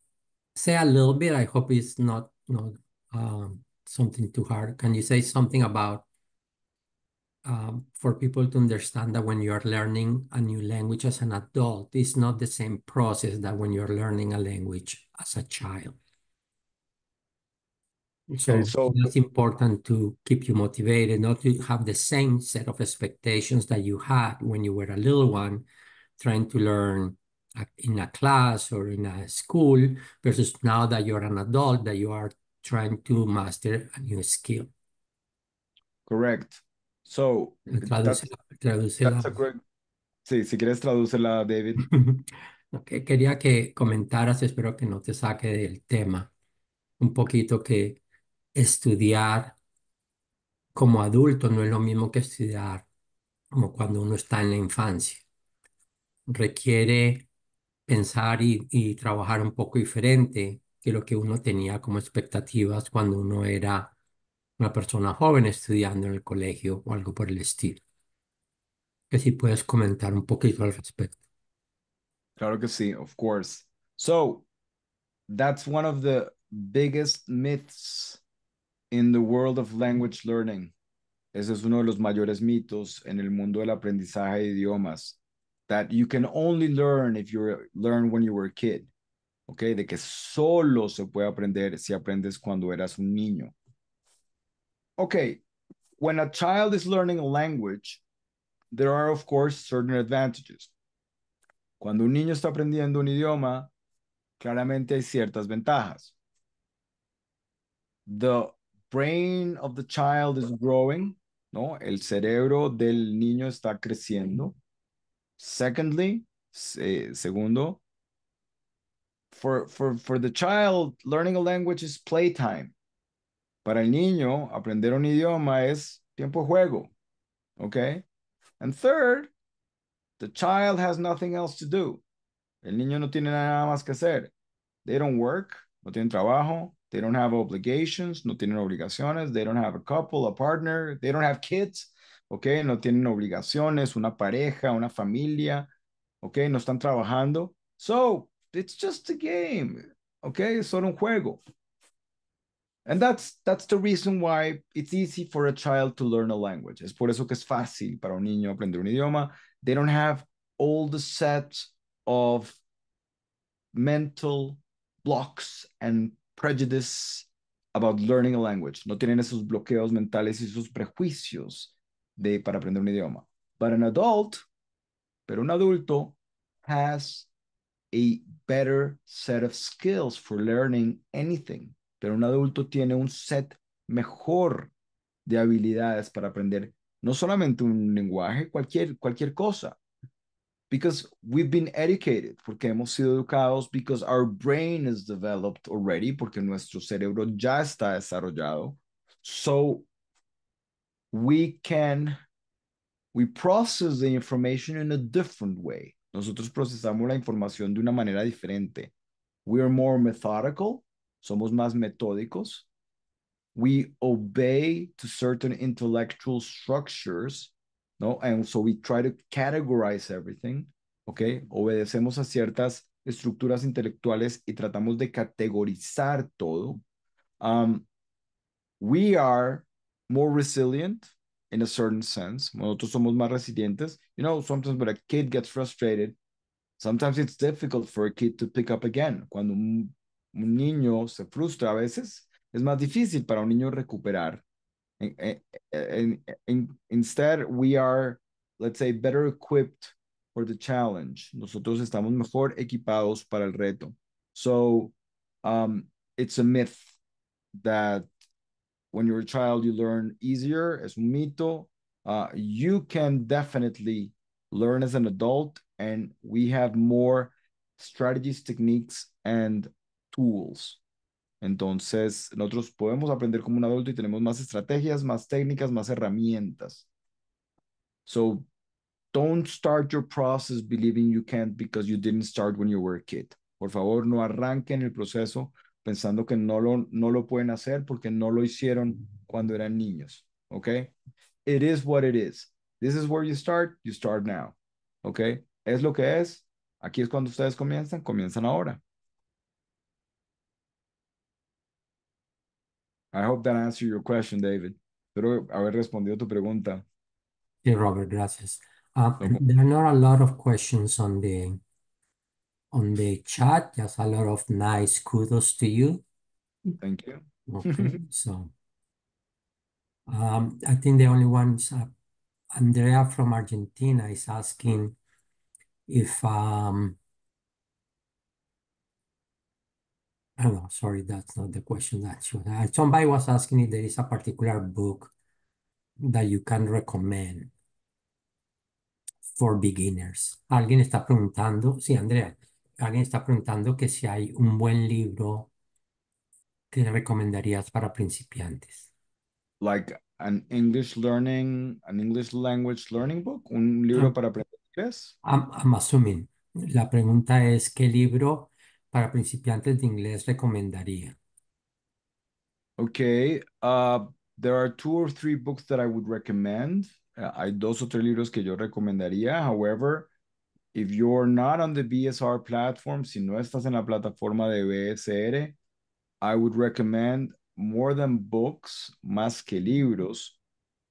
say a little bit? I hope it's not, not um, something too hard. Can you say something about um, for people to understand that when you are learning a new language as an adult, it's not the same process that when you're learning a language as a child. So, so it's important to keep you motivated, not to have the same set of expectations that you had when you were a little one, trying to learn in a class or in a school versus now that you're an adult that you are trying to master a new skill. Correct. So, that's, Sí, si quieres traducirla, David. okay, quería que comentaras, espero que no te saque del tema, un poquito que estudiar como adulto no es lo mismo que estudiar como cuando uno está en la infancia. Requiere pensar y, y trabajar un poco diferente que lo que uno tenía como expectativas cuando uno era una persona joven estudiando en el colegio o algo por el estilo. Que si puedes comentar un poquito al respecto. Claro que sí, of course. So, that's one of the biggest myths in the world of language learning. Ese es uno de los mayores mitos en el mundo del aprendizaje de idiomas. That you can only learn if you learn when you were a kid. ¿ok? De que solo se puede aprender si aprendes cuando eras un niño. Ok, when a child is learning a language, there are of course certain advantages. Cuando un niño está aprendiendo un idioma, claramente hay ciertas ventajas. The brain of the child is growing, ¿no? El cerebro del niño está creciendo. Secondly, segundo, for, for, the child, learning a language is playtime. Para el niño, aprender un idioma es tiempo juego. Okay? And third, the child has nothing else to do. El niño no tiene nada más que hacer. They don't work, no tienen trabajo, they don't have obligations, no tienen obligaciones, they don't have a couple, a partner, they don't have kids, okay? No tienen obligaciones, una pareja, una familia, okay? No están trabajando. So, It's just a game. Okay, solo un juego. And that's, that's the reason why it's easy for a child to learn a language. Es por eso que es fácil para un niño aprender un idioma. They don't have all the sets of mental blocks and prejudice about learning a language. No tienen esos bloqueos mentales y esos prejuicios de para aprender un idioma. But an adult, pero un adulto has a better set of skills for learning anything. Pero un adulto tiene un set mejor de habilidades para aprender no solamente un lenguaje, cualquier, cualquier cosa. Because we've been educated, porque hemos sido educados, because our brain is developed already, porque nuestro cerebro ya está desarrollado. So we can, we process the information in a different way. Nosotros procesamos la información de una manera diferente. We are more methodical, somos más metódicos. We obey to certain intellectual structures, ¿no? And so we try to categorize everything, ¿ok? Obedecemos a ciertas estructuras intelectuales y tratamos de categorizar todo. Um, we are more resilient, in a certain sense. Nosotros somos más resilientes. You know, sometimes when a kid gets frustrated, sometimes it's difficult for a kid to pick up again. Cuando un, niño se frustra a veces, es más difícil para un niño recuperar. instead, we are, let's say, better equipped for the challenge. Nosotros estamos mejor equipados para el reto. So um, it's a myth that when you're a child, you learn easier. Es un mito. Uh, you can definitely learn as an adult, and we have more strategies, techniques, and tools. Entonces, nosotros podemos aprender como un adulto y tenemos más estrategias, más técnicas, más herramientas. So, don't start your process believing you can't because you didn't start when you were a kid. Por favor, no arranquen el proceso pensando que no lo, no lo pueden hacer porque no lo hicieron cuando eran niños. ¿Ok? It is what it is. This is where you start. You start now. ¿Ok? Es lo que es. Aquí es cuando ustedes comienzan. Comienzan ahora. I hope that answered your question, David. Espero haber respondido tu pregunta. Sí, Robert, gracias. Um, there are not a lot of questions on the on the chat. Just a lot of nice kudos to you. Thank you. okay, so um, I think the only ones uh, Andrea from Argentina is asking if um, I oh, don't know, sorry, that's not the question that she was Somebody was asking if there is a particular book that you can recommend for beginners. Alguien está preguntando, sí, Andrea, alguien está preguntando que si hay un buen libro que recomendarías para principiantes. Like an English learning, an English language learning book, un libro ah. para principiantes. I'm, assuming. La pregunta es qué libro para principiantes de inglés recomendaría. Okay, uh, there are two or three books that I would recommend. Uh, hay dos o tres libros que yo recomendaría. However, if you're not on the BSR platform, si no estás en la plataforma de BSR, I would recommend more than books, más que libros.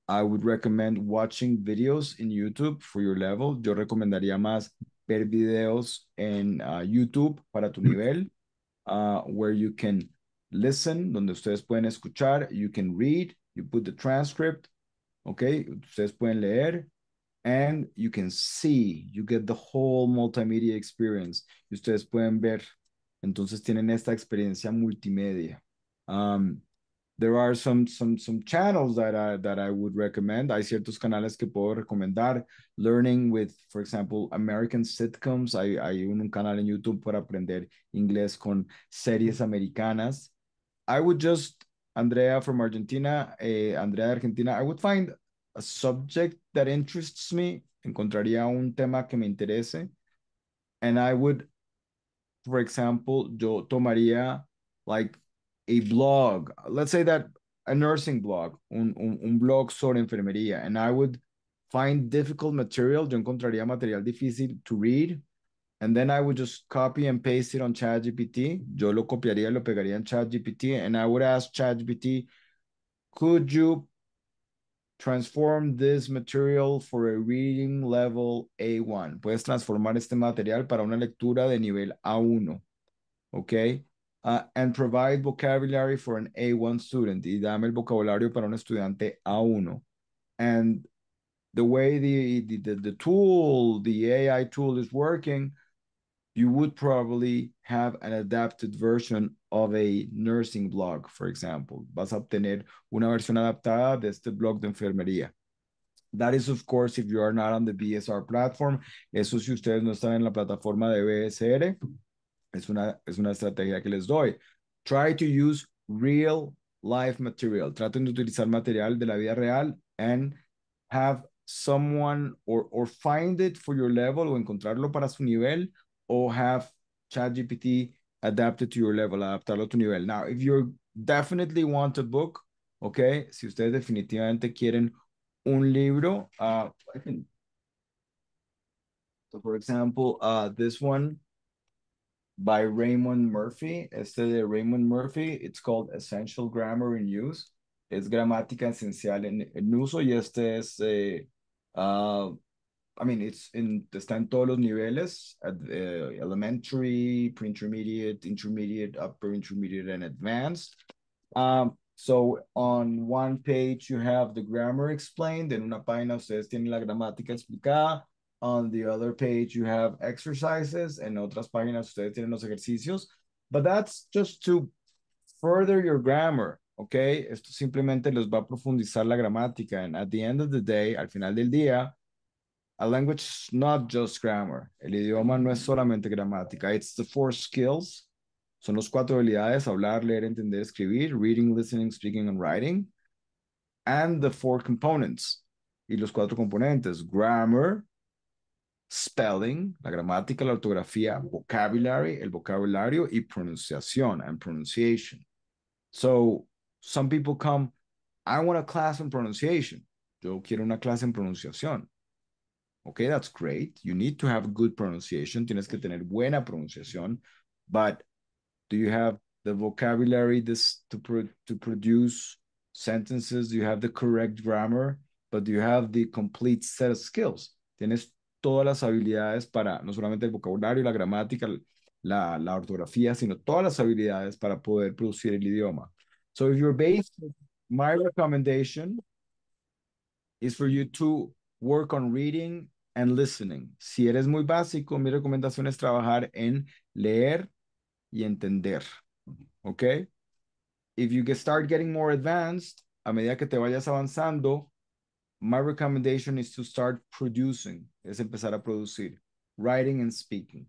I would recommend watching videos in YouTube for your level. Yo recomendaría más ver videos en uh, YouTube para tu nivel, uh, where you can listen, donde ustedes pueden escuchar, you can read, you put the transcript, okay? Ustedes pueden leer, and you can see, you get the whole multimedia experience. ustedes pueden ver, entonces tienen esta experiencia multimedia. Um, there are some some some channels that I that I would recommend. Hay ciertos canales que puedo recomendar. Learning with, for example, American sitcoms. Hay, hay un, un canal en YouTube para aprender inglés con series americanas. I would just Andrea from Argentina, eh, Andrea de Argentina. I would find a subject that interests me, encontraría un tema que me interese, and I would, for example, yo tomaría like a blog, let's say that a nursing blog, un, un, un blog sobre enfermería, and I would find difficult material, yo encontraría material difícil to read, and then I would just copy and paste it on ChatGPT. Yo lo copiaría, lo pegaría en ChatGPT, and I would ask ChatGPT, could you Transform this material for a reading level A1. Puedes transformar este material para una lectura de nivel A1. Okay. Uh, and provide vocabulary for an A1 student. Y dame el vocabulario para un estudiante A1. And the way the, the, the, the tool, the AI tool is working, you would probably have an adapted version of a nursing blog, for example. Vas a obtener una versión adaptada de este blog de enfermería. That is, of course, if you are not on the BSR platform. Eso si ustedes no están en la plataforma de BSR, es una, es una estrategia que les doy. Try to use real life material. Traten de utilizar material de la vida real and have someone or, or find it for your level o encontrarlo para su nivel or have ChatGPT adapted to your level, adaptarlo a tu nivel. Now, if you definitely want a book, okay, si ustedes definitivamente quieren un libro, uh, I can, so for example, uh, this one by Raymond Murphy, este de Raymond Murphy, it's called Essential Grammar in Use, es gramática esencial en, en uso y este es... Eh, uh, I mean, it's in, está en todos los niveles, at, the eh, elementary, pre-intermediate, intermediate, upper intermediate, and advanced. Um, so on one page, you have the grammar explained. En una página ustedes tienen la gramática explicada. On the other page, you have exercises. En otras páginas, ustedes tienen los ejercicios. But that's just to further your grammar, okay? Esto simplemente les va a profundizar la gramática. And at the end of the day, al final del día, a language is not just grammar. El idioma no es mm. solamente gramática. It's the four skills. Son los cuatro habilidades, hablar, leer, entender, escribir, reading, listening, speaking, and writing. And the four components. Y los cuatro componentes, grammar, spelling, la gramática, la ortografía, vocabulary, el vocabulario, y pronunciación, and pronunciation. So, some people come, I want a class in pronunciation. Yo quiero una clase en pronunciación. Okay, that's great. You need to have good pronunciation. Tienes que tener buena pronunciación. But do you have the vocabulary this to pro to produce sentences? Do you have the correct grammar? But do you have the complete set of skills? Tienes todas las habilidades para no solamente el vocabulario, la gramática, la, la ortografía, sino todas las habilidades para poder producir el idioma. So if you're based, my recommendation is for you to work on reading and listening. Si eres muy básico, mi recomendación es trabajar en leer y entender. ¿Ok? If you start getting more advanced, a medida que te vayas avanzando, my recommendation is to start producing. Es empezar a producir, writing and speaking.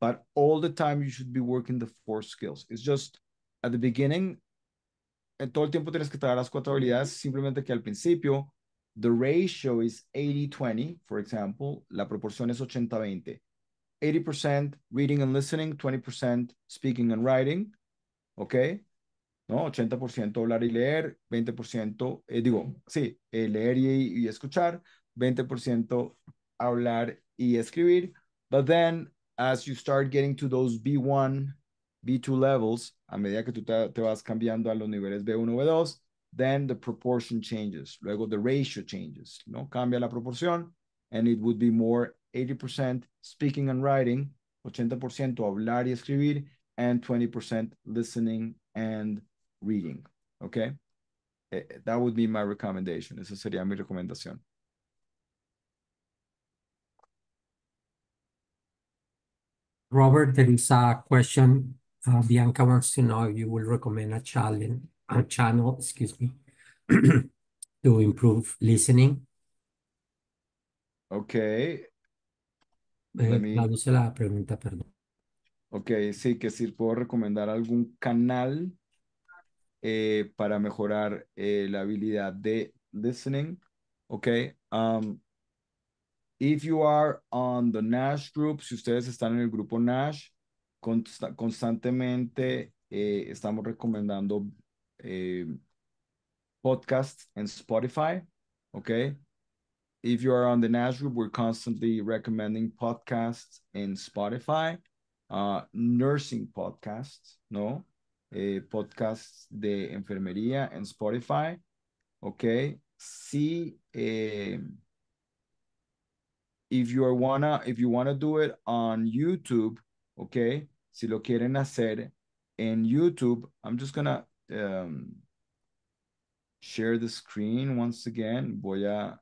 But all the time you should be working the four skills. It's just at the beginning, en eh, todo el tiempo tienes que trabajar las cuatro habilidades, simplemente que al principio the ratio is 80-20, for example, la proporción es 80-20. 80% reading and listening, 20% speaking and writing, okay? ¿No? 80% hablar y leer, 20%, eh, digo, sí, eh, leer y, y, escuchar, 20% hablar y escribir. But then, as you start getting to those B1, B2 levels, a medida que tú te, te vas cambiando a los niveles B1, B2, then the proportion changes. Luego the ratio changes, ¿no? Cambia la proporción, and it would be more 80% speaking and writing, 80% hablar y escribir, and 20% listening and reading, okay? Eh, eh, that would be my recommendation. Esa sería mi recomendación. Robert, there is a question. Uh, Bianca wants to know if you will recommend a challenge channel, excuse me, to improve listening. Okay. no eh, me... la pregunta, perdón. Ok, sí, que si sí, puedo recomendar algún canal eh, para mejorar eh, la habilidad de listening. Okay. Um, if you are on the Nash group, si ustedes están en el grupo Nash, constantemente estamos recomendando Eh, podcast and Spotify. Okay. If you are on the NAS group, we're constantly recommending podcasts in Spotify, uh, nursing podcasts, no? Uh, podcasts de enfermería and Spotify. Okay. See eh, um, if you are wanna if you wanna do it on YouTube, okay. Si lo quieren hacer en YouTube, I'm just gonna Em, share the screen once again. Voy a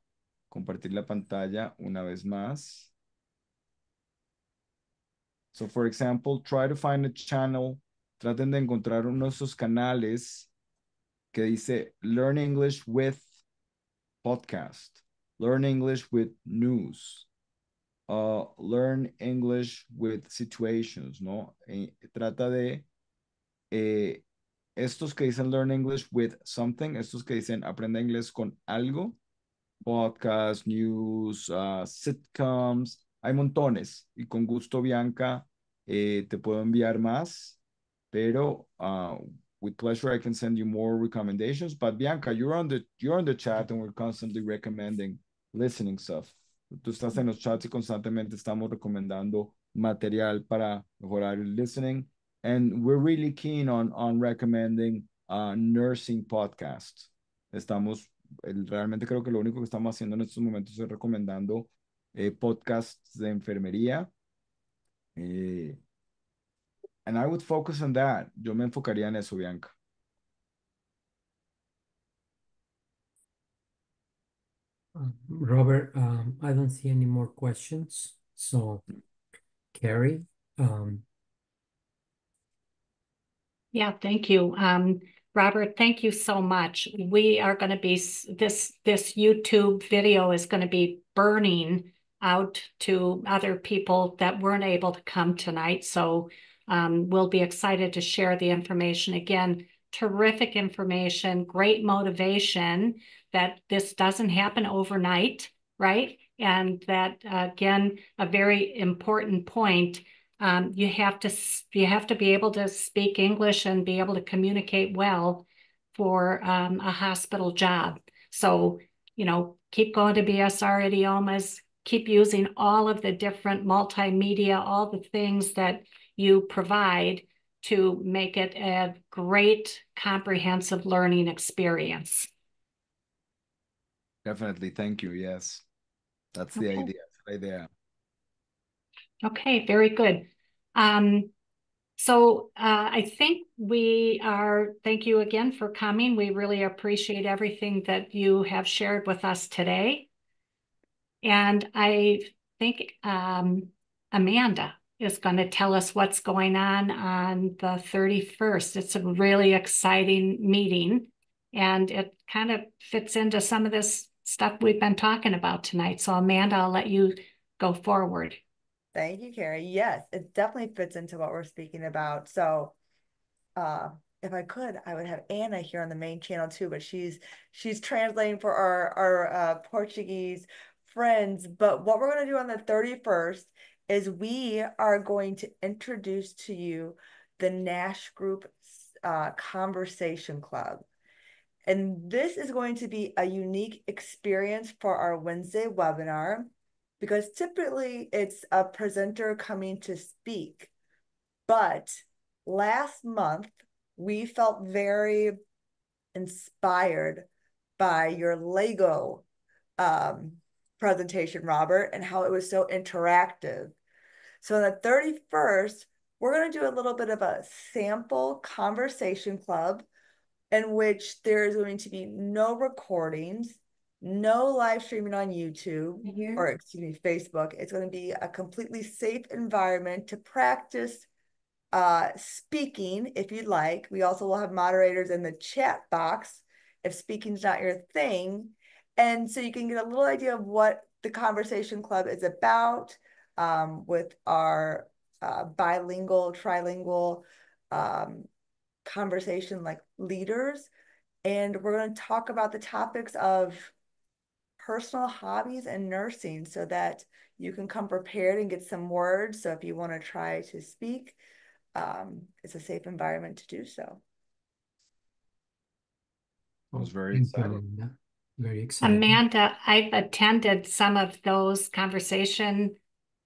compartir la pantalla una vez más. So, for example, try to find a channel. Traten de encontrar uno de esos canales que dice Learn English with Podcast, Learn English with News, uh, Learn English with Situations, ¿no? Eh, trata de eh, estos que dicen learn English with something, estos que dicen aprende inglés con algo, podcast, news, ah, sitcoms, hay montones. Y con gusto, Bianca, eh, te puedo enviar más, pero ah, with pleasure I can send you more recommendations. But Bianca, you're on the you're on the chat and we're constantly recommending listening stuff. Tú estás en los chats y constantemente estamos recomendando material para mejorar el listening. and we're really keen on on recommending uh, nursing podcasts. Estamos realmente creo que lo único que estamos haciendo en estos momentos es recomendando eh, podcasts de enfermería. Eh, and I would focus on that. Yo me enfocaría en eso, Bianca. Uh, Robert, um, I don't see any more questions. So, Carrie, um, yeah, thank you. Um, Robert, thank you so much. We are going to be, this, this YouTube video is going to be burning out to other people that weren't able to come tonight. So um, we'll be excited to share the information. Again, terrific information, great motivation that this doesn't happen overnight, right? And that, uh, again, a very important point um, you have to you have to be able to speak English and be able to communicate well for um, a hospital job. So you know, keep going to BSR idiomas, keep using all of the different multimedia, all the things that you provide to make it a great comprehensive learning experience. Definitely. Thank you. Yes. That's the idea. Right there. Okay, very good. Um, so uh, I think we are, thank you again for coming. We really appreciate everything that you have shared with us today. And I think um, Amanda is going to tell us what's going on on the 31st. It's a really exciting meeting and it kind of fits into some of this stuff we've been talking about tonight. So Amanda, I'll let you go forward. Thank you, Carrie. Yes, it definitely fits into what we're speaking about. So, uh, if I could, I would have Anna here on the main channel too, but she's she's translating for our our uh, Portuguese friends. But what we're going to do on the thirty first is we are going to introduce to you the Nash Group uh, Conversation Club. And this is going to be a unique experience for our Wednesday webinar because typically it's a presenter coming to speak. But last month, we felt very inspired by your Lego um, presentation, Robert, and how it was so interactive. So on the 31st, we're going to do a little bit of a sample conversation club in which there is going to be no recordings no live streaming on YouTube mm-hmm. or excuse me, Facebook. It's going to be a completely safe environment to practice uh, speaking if you'd like. We also will have moderators in the chat box if speaking's not your thing. And so you can get a little idea of what the Conversation Club is about um, with our uh, bilingual, trilingual um, conversation like leaders. And we're going to talk about the topics of personal hobbies and nursing so that you can come prepared and get some words. So if you want to try to speak, um, it's a safe environment to do so. I was very excited. Very excited. Amanda, I've attended some of those conversation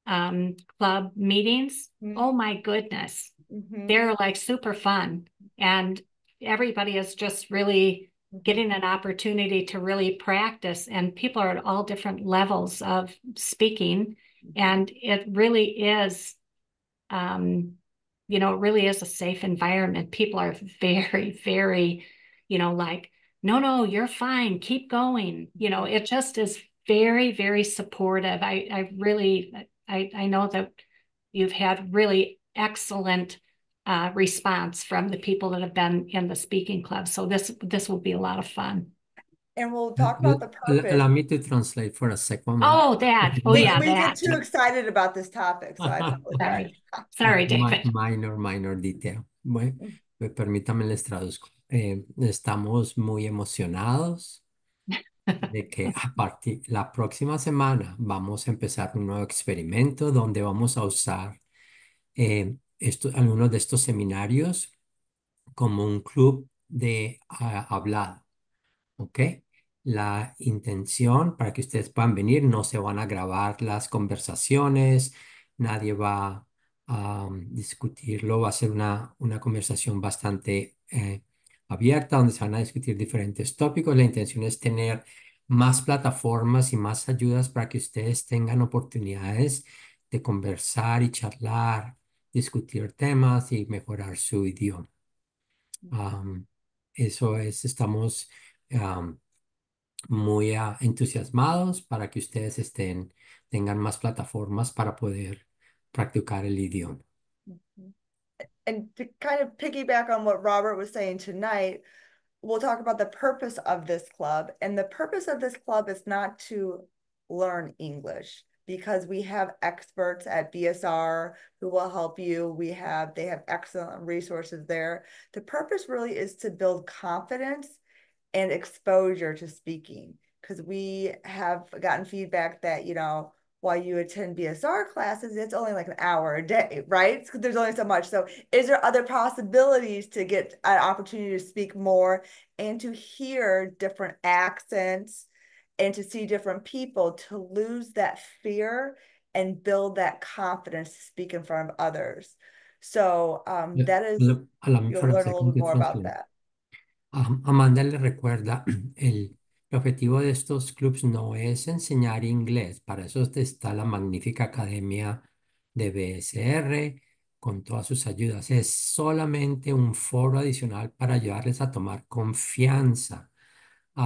um, club meetings. Mm -hmm. Oh my goodness. Mm -hmm. They're like super fun. And everybody is just really getting an opportunity to really practice and people are at all different levels of speaking mm-hmm. and it really is um you know it really is a safe environment people are very very you know like no no you're fine keep going you know it just is very very supportive i i really i i know that you've had really excellent uh, response from the people that have been in the speaking club. So this this will be a lot of fun. And we'll talk about the purpose. Allow me to translate for a second. Oh, that. Oh, yeah. We, that. get too excited about this topic. So Sorry. Sorry, David. Minor, minor detail. Bueno, mm-hmm. permítame les traduzco. Eh, estamos muy emocionados de que a partir la próxima semana vamos a empezar un nuevo experimento donde vamos a usar eh, algunos de estos seminarios como un club de ah, hablado. La intención para que ustedes puedan venir, no se van a grabar las conversaciones, nadie va a um, discutirlo, va a ser una, una conversación bastante eh, abierta donde se van a discutir diferentes tópicos. La intención es tener más plataformas y más ayudas para que ustedes tengan oportunidades de conversar y charlar discutir temas y mejorar su idioma. eso es, estamos muy ah, entusiasmados para que ustedes estén, tengan más plataformas para poder practicar el idioma. Mm-hmm. And to kind of piggyback on what Robert was saying tonight, we'll talk about the purpose of this club. And the purpose of this club is not to learn English. because we have experts at BSR who will help you. We have they have excellent resources there. The purpose really is to build confidence and exposure to speaking because we have gotten feedback that you know while you attend BSR classes, it's only like an hour a day, right? There's only so much. So, is there other possibilities to get an opportunity to speak more and to hear different accents and to see different people to lose that fear and build that confidence to speak in front of others. So um, that is, a la you'll learn a little bit more about that. Amanda le recuerda, el, el objetivo de estos clubs no es enseñar inglés, para eso está la magnífica academia de BSR con todas sus ayudas, es solamente un foro adicional para ayudarles a tomar confianza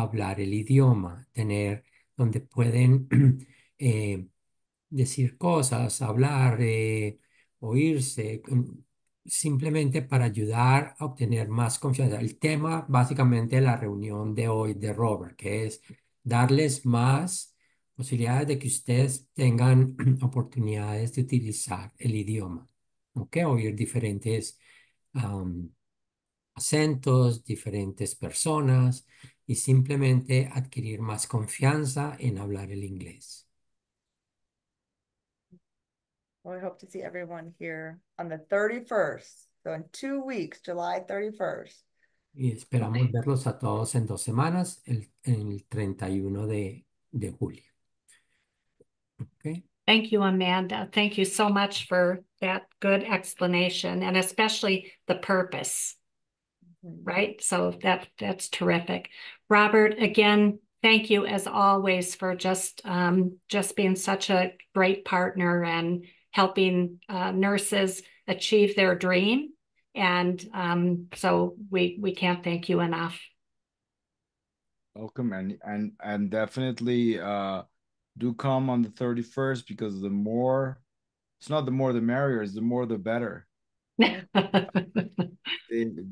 hablar el idioma, tener donde pueden eh, decir cosas, hablar, eh, oírse, simplemente para ayudar a obtener más confianza. El tema básicamente de la reunión de hoy de Robert, que es darles más posibilidades de que ustedes tengan oportunidades de utilizar el idioma, ¿ok? Oír diferentes acentos, diferentes personas, y simplemente adquirir más confianza en hablar el inglés. we hope to see everyone here on the 31st. So in two weeks, July 31st. Y esperamos verlos a todos en dos semanas, el, el 31 de, de julio. Okay. Thank you, Amanda. Thank you so much for that good explanation and especially the purpose. right? So that that's terrific. Robert, again, thank you as always for just um, just being such a great partner and helping uh, nurses achieve their dream. And um, so we we can't thank you enough. Welcome and and and definitely uh, do come on the thirty first because the more, it's not the more the merrier, it's the more the better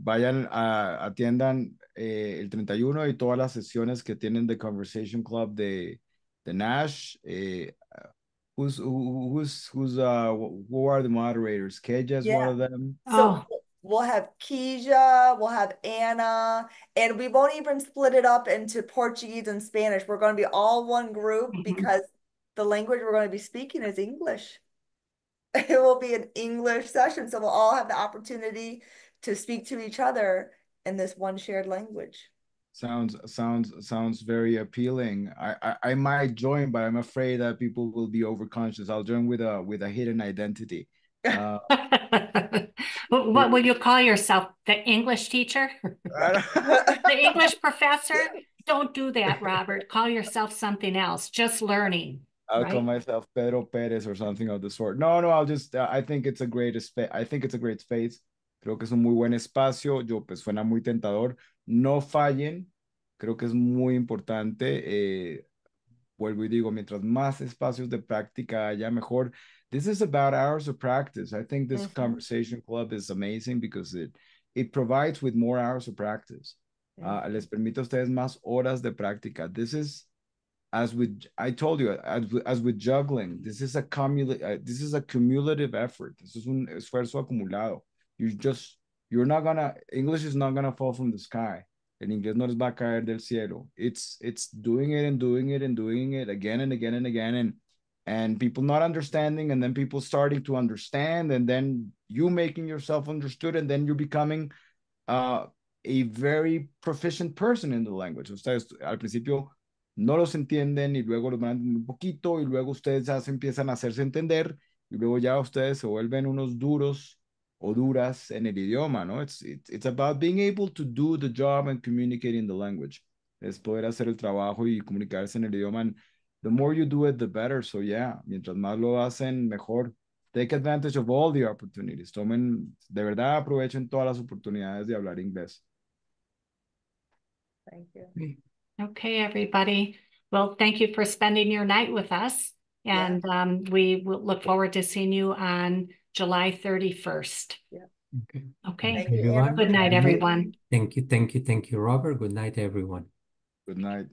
vayan, a, atiendan eh, el 31 y todas las sesiones que tienen de Conversation Club de, de Nash. Eh, who's, who's, who's, uh, who are the moderators? Keja's yeah. one of them. So oh. we'll have Keja, we'll have Anna, and we won't even split it up into Portuguese and Spanish. We're going to be all one group mm -hmm. because the language we're going to be speaking is English. it will be an English session. So we'll all have the opportunity to speak to each other in this one shared language. Sounds sounds sounds very appealing. I, I, I might join, but I'm afraid that people will be overconscious. I'll join with a with a hidden identity. Uh, what, what will you call yourself? The English teacher? the English professor? Don't do that, Robert. Call yourself something else. Just learning. I'll right? call myself Pedro Perez or something of the sort. No, no, I'll just, uh, I think it's a great space. I think it's a great space. Creo que es un muy buen espacio. Yo, pues, suena muy tentador. No fallen. Creo que es muy importante. Eh, vuelvo y digo, mientras más espacios de práctica haya, mejor. This is about hours of practice. I think this mm -hmm. conversation club is amazing because it, it provides with more hours of practice. Uh, les permite a ustedes más horas de práctica. This is as with I told you, as, as with juggling, this is a cumulative, uh, this is a cumulative effort. This is un esfuerzo acumulado. You just you're not gonna English is not gonna fall from the sky. El inglés no les va a caer del cielo. It's it's doing it and doing it and doing it again and again and again and and people not understanding and then people starting to understand and then you making yourself understood and then you're becoming uh, a very proficient person in the language. Ustedes al principio no los entienden y luego los mandan un poquito y luego ustedes ya se empiezan a hacerse entender y luego ya ustedes se vuelven unos duros o duras en el idioma, ¿no? It's, about being able to do the job and communicate in the language. Es poder hacer el trabajo y comunicarse en el idioma. the more you do it, the better. So yeah, mientras más lo hacen, mejor. Take advantage of all the opportunities. Tomen, de verdad, aprovechen todas las oportunidades de hablar inglés. Thank you. Okay, everybody. Well, thank you for spending your night with us. And yeah. um, we look forward to seeing you on July 31st. Yeah. Okay. Okay. Thank Good you, night, everyone. Thank you. Thank you. Thank you, Robert. Good night, everyone. Good night.